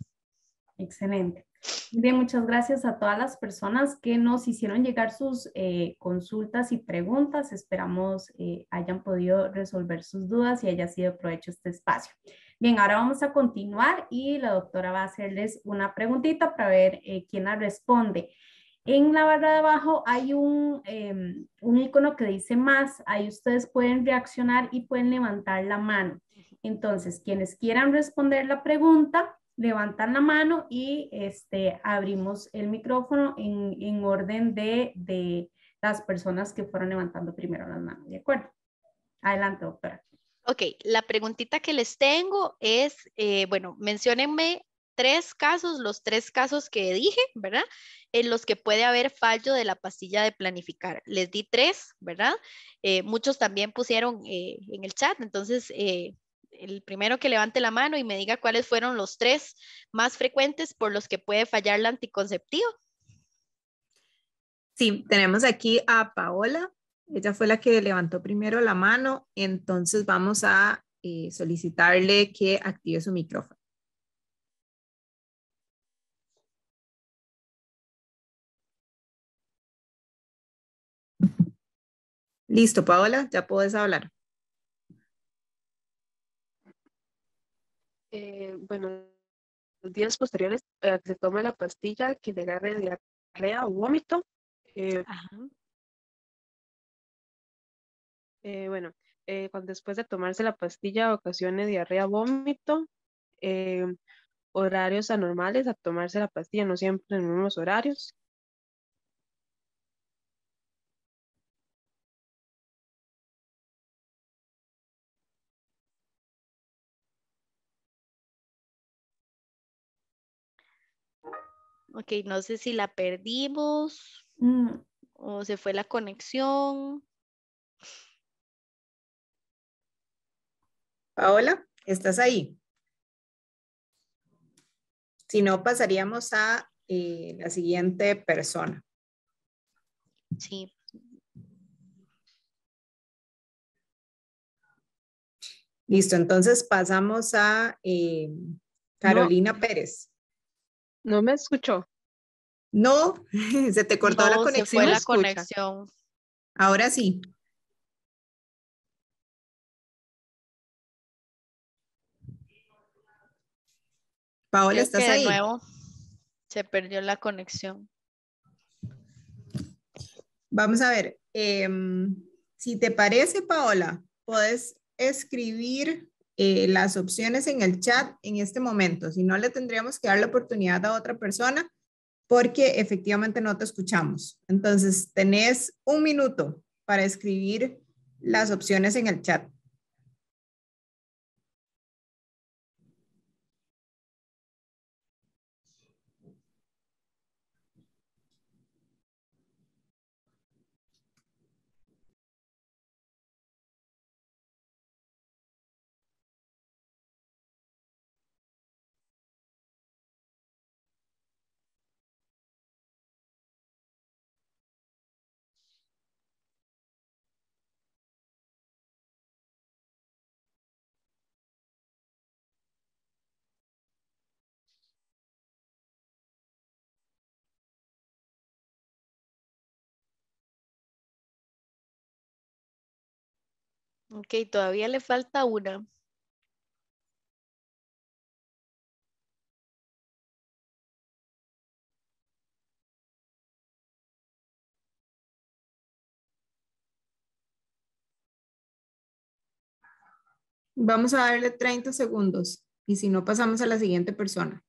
Excelente. Bien, muchas gracias a todas las personas que nos hicieron llegar sus eh, consultas y preguntas. Esperamos hayan podido resolver sus dudas y haya sido provecho este espacio. Bien, ahora vamos a continuar y la doctora va a hacerles una preguntita para ver eh, quién la responde. En la barra de abajo hay un, em, un icono que dice más, ahí ustedes pueden reaccionar y pueden levantar la mano. Entonces, quienes quieran responder la pregunta, levantan la mano y este, abrimos el micrófono en, en orden de, de las personas que fueron levantando primero las manos, ¿de acuerdo? Adelante, doctora. Ok, la preguntita que les tengo es, eh, bueno, mencionenme tres casos, los tres casos que dije, ¿verdad? En los que puede haber fallo de la pastilla de planificar. Les di tres, ¿verdad? Eh, muchos también pusieron eh, en el chat, entonces el primero que levante la mano y me diga cuáles fueron los tres más frecuentes por los que puede fallar la anticonceptivo. Sí, tenemos aquí a Paola, ella fue la que levantó primero la mano, entonces vamos a eh, solicitarle que active su micrófono. Listo, Paola, ya puedes hablar. Eh, bueno, los días posteriores eh, se toma la pastilla que le agarre diarrea o vómito, eh, eh, bueno, eh, cuando después de tomarse la pastilla ocasiones diarrea, vómito, eh, horarios anormales a tomarse la pastilla, no siempre en los mismos horarios. Ok, no sé si la perdimos mm. o se fue la conexión. Paola, ¿estás ahí? Si no, pasaríamos a eh, la siguiente persona. Sí. Listo, entonces pasamos a eh, Carolina Pérez. No me escuchó. No, se te cortó la conexión. Se la conexión. Ahora sí. Paola, ¿estás ahí? De nuevo se perdió la conexión. Vamos a ver, em, si te parece, Paola, puedes escribir eh, las opciones en el chat en este momento. Si no, le tendríamos que dar la oportunidad a otra persona porque efectivamente no te escuchamos. Entonces, tenés un minuto para escribir las opciones en el chat. Ok, todavía le falta una. Vamos a darle 30 segundos y si no pasamos a la siguiente persona.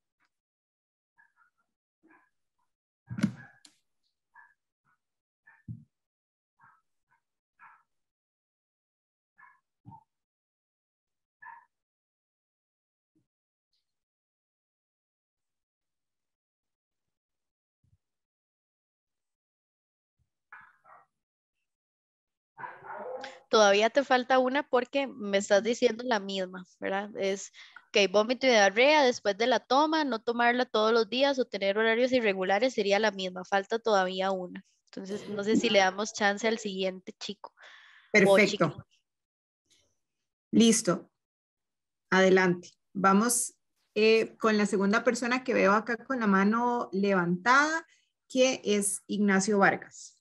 Todavía te falta una porque me estás diciendo la misma, ¿verdad? Es que vómito y diarrea después de la toma, no tomarla todos los días o tener horarios irregulares sería la misma, falta todavía una. Entonces, no sé si le damos chance al siguiente chico. Perfecto. Listo. Adelante. Vamos eh, con la segunda persona que veo acá con la mano levantada, que es Ignacio Vargas.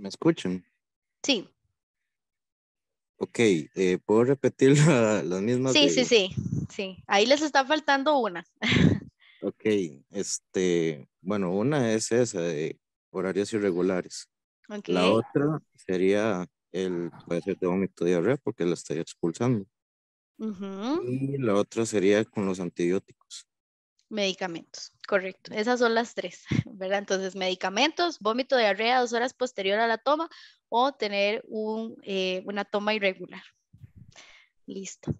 ¿Me escuchan? Sí. Ok, eh, ¿puedo repetir las mismas? Sí, sí, sí, sí. Ahí les está faltando una. ok, este, bueno, una es esa de horarios irregulares. La otra sería el ser de vómito diarrea porque la estoy expulsando. Y la otra sería con los antibióticos. Medicamentos. Correcto, esas son las tres, ¿verdad? Entonces, medicamentos, vómito, diarrea dos horas posterior a la toma o tener eh, una toma irregular. Listo.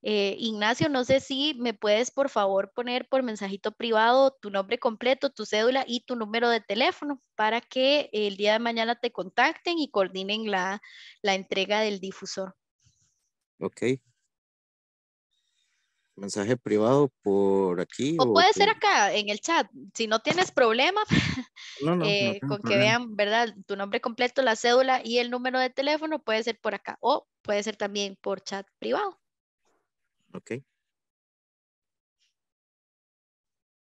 Eh, Ignacio, no sé si me puedes por favor poner por mensajito privado tu nombre completo, tu cédula y tu número de teléfono para que el día de mañana te contacten y coordinen la, la entrega del difusor. Ok, mensaje privado por aquí. O, puede ser acá en el chat, si no tienes problema, eh, con que vean, ¿verdad? Tu nombre completo, la cédula y el número de teléfono puede ser por acá o puede ser también por chat privado. Ok.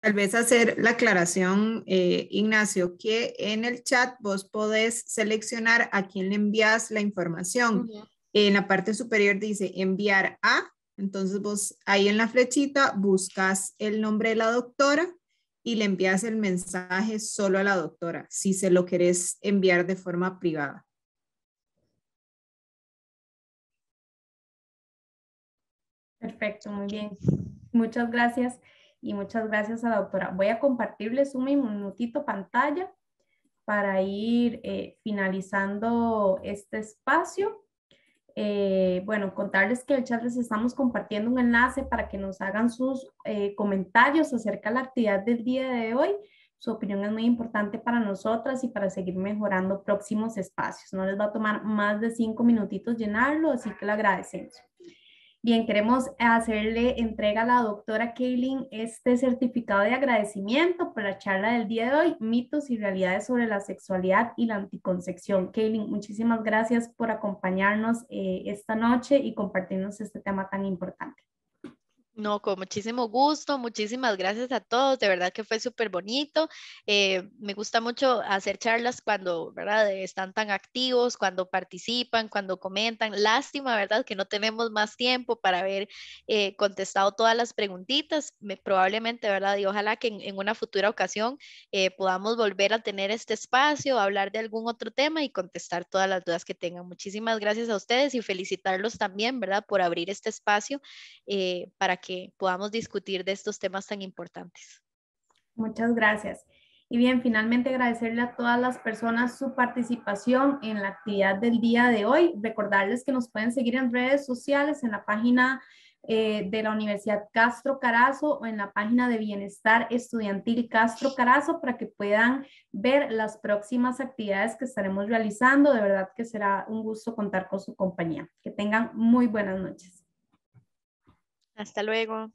Tal vez hacer la aclaración, eh, Ignacio, que en el chat vos podés seleccionar a quién le envías la información. En la parte superior dice enviar a entonces vos ahí en la flechita buscas el nombre de la doctora y le envías el mensaje solo a la doctora, si se lo querés enviar de forma privada. Perfecto, muy bien. Muchas gracias y muchas gracias a la doctora. Voy a compartirles un minutito pantalla para ir eh, finalizando este espacio. Eh, bueno, contarles que el chat les estamos compartiendo un enlace para que nos hagan sus eh, comentarios acerca de la actividad del día de hoy. Su opinión es muy importante para nosotras y para seguir mejorando próximos espacios. No les va a tomar más de cinco minutitos llenarlo, así que lo agradecemos. Bien, queremos hacerle entrega a la doctora Kaylin este certificado de agradecimiento por la charla del día de hoy, mitos y realidades sobre la sexualidad y la anticoncepción. Kaylin, muchísimas gracias por acompañarnos eh, esta noche y compartirnos este tema tan importante. No, con muchísimo gusto, muchísimas gracias a todos, de verdad que fue súper bonito. Eh, me gusta mucho hacer charlas cuando, ¿verdad? Están tan activos, cuando participan, cuando comentan. Lástima, ¿verdad? Que no tenemos más tiempo para haber eh, contestado todas las preguntitas, probablemente, ¿verdad? Y ojalá que en, una futura ocasión eh, podamos volver a tener este espacio, hablar de algún otro tema y contestar todas las dudas que tengan. Muchísimas gracias a ustedes y felicitarlos también, ¿verdad? Por abrir este espacio para que que podamos discutir de estos temas tan importantes. Muchas gracias. Y bien, finalmente agradecerle a todas las personas su participación en la actividad del día de hoy. Recordarles que nos pueden seguir en redes sociales, en la página eh, de la Universidad Castro Carazo o en la página de Bienestar Estudiantil Castro Carazo para que puedan ver las próximas actividades que estaremos realizando. De verdad que será un gusto contar con su compañía. Que tengan muy buenas noches. Hasta luego.